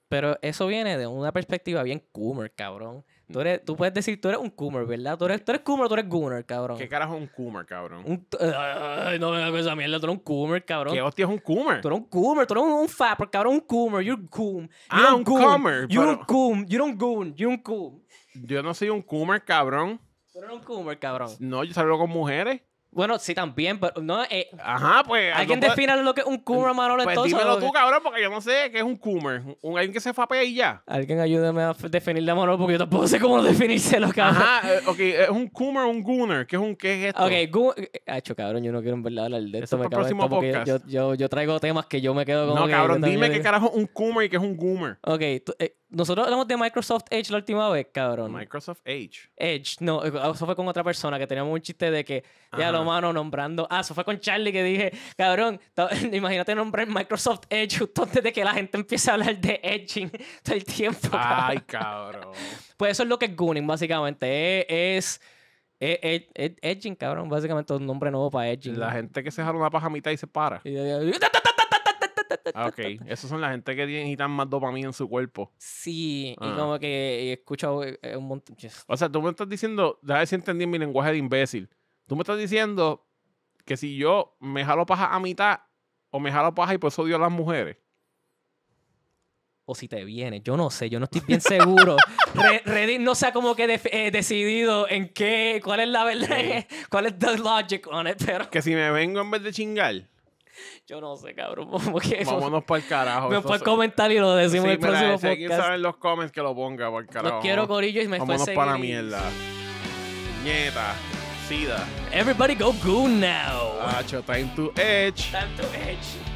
Pero eso viene de una perspectiva bien coomer, cabrón. Tú, eres, tú puedes decir, tú eres un coomer, ¿verdad? Tú eres, tú eres coomer, tú eres gooner, cabrón. ¿Qué carajo es un coomer, cabrón? Un, ay, no me hagas esa mierda, tú eres un coomer, cabrón. ¿Qué hostia es un coomer? Tú eres un coomer, tú eres un, un fapper, cabrón, un coomer, you're coom. ah, un coomer. You're un coom, you're un goon, you're un Yo no soy un coomer, cabrón. Tú eres un coomer, cabrón. No, yo salgo con mujeres. Bueno, sí, también, pero no. Eh, Ajá, pues. ¿Alguien define defina lo que es un coomer, pues, Manolo, pues entonces? Dímelo tú, cabrón, porque yo no sé qué es un coomer. Un, alguien que se fapea y ya. Alguien ayúdame a definirle a Manolo, porque yo tampoco sé cómo definírselo, cabrón. Ajá, okay eh, ok, es un coomer, o un gooner. ¿Qué es, un, qué es esto? Ok, gooner. Eh, hecho, cabrón, yo no quiero en verdad hablar de esto. me próximo porque Yo, yo, traigo temas que yo me quedo con. No, cabrón, dime qué carajo es un coomer y qué es un goomer. Ok, nosotros hablamos de Microsoft Edge la última vez, cabrón. Microsoft Edge. Edge, no, eso fue con otra persona que teníamos un chiste de que, ya mano nombrando. Ah, eso fue con Charlie que dije, cabrón, imagínate nombrar Microsoft Edge justo de que la gente empiece a hablar de edging todo el tiempo. Ay, cabrón. Pues eso es lo que es Gunning, básicamente. Es. edging, cabrón, básicamente un nombre nuevo para Edging. La gente que se jala una paja mitad y se para. ok, esos son la gente que necesitan más dopamina en su cuerpo. Sí, y como que he un montón. O sea, tú me estás diciendo, déjame si entendí mi lenguaje de imbécil. Tú me estás diciendo que si yo me jalo paja a mitad o me jalo paja y por eso odio a las mujeres. O si te viene, yo no sé, yo no estoy bien seguro. Reddit no sea como que eh, decidido en qué, cuál es la verdad, cuál es the logic on pero... Que si me vengo en vez de chingar. Yo no sé, cabrón. Porque Vámonos para el carajo. Me puedes comentar y lo decimos en el mira, próximo si podcast. saber los comments que lo ponga, el carajo. Los quiero, corillo, y me Vámonos para la mierda. Nieta. Sida. Everybody go goon now. Ah, time to edge. Time to edge.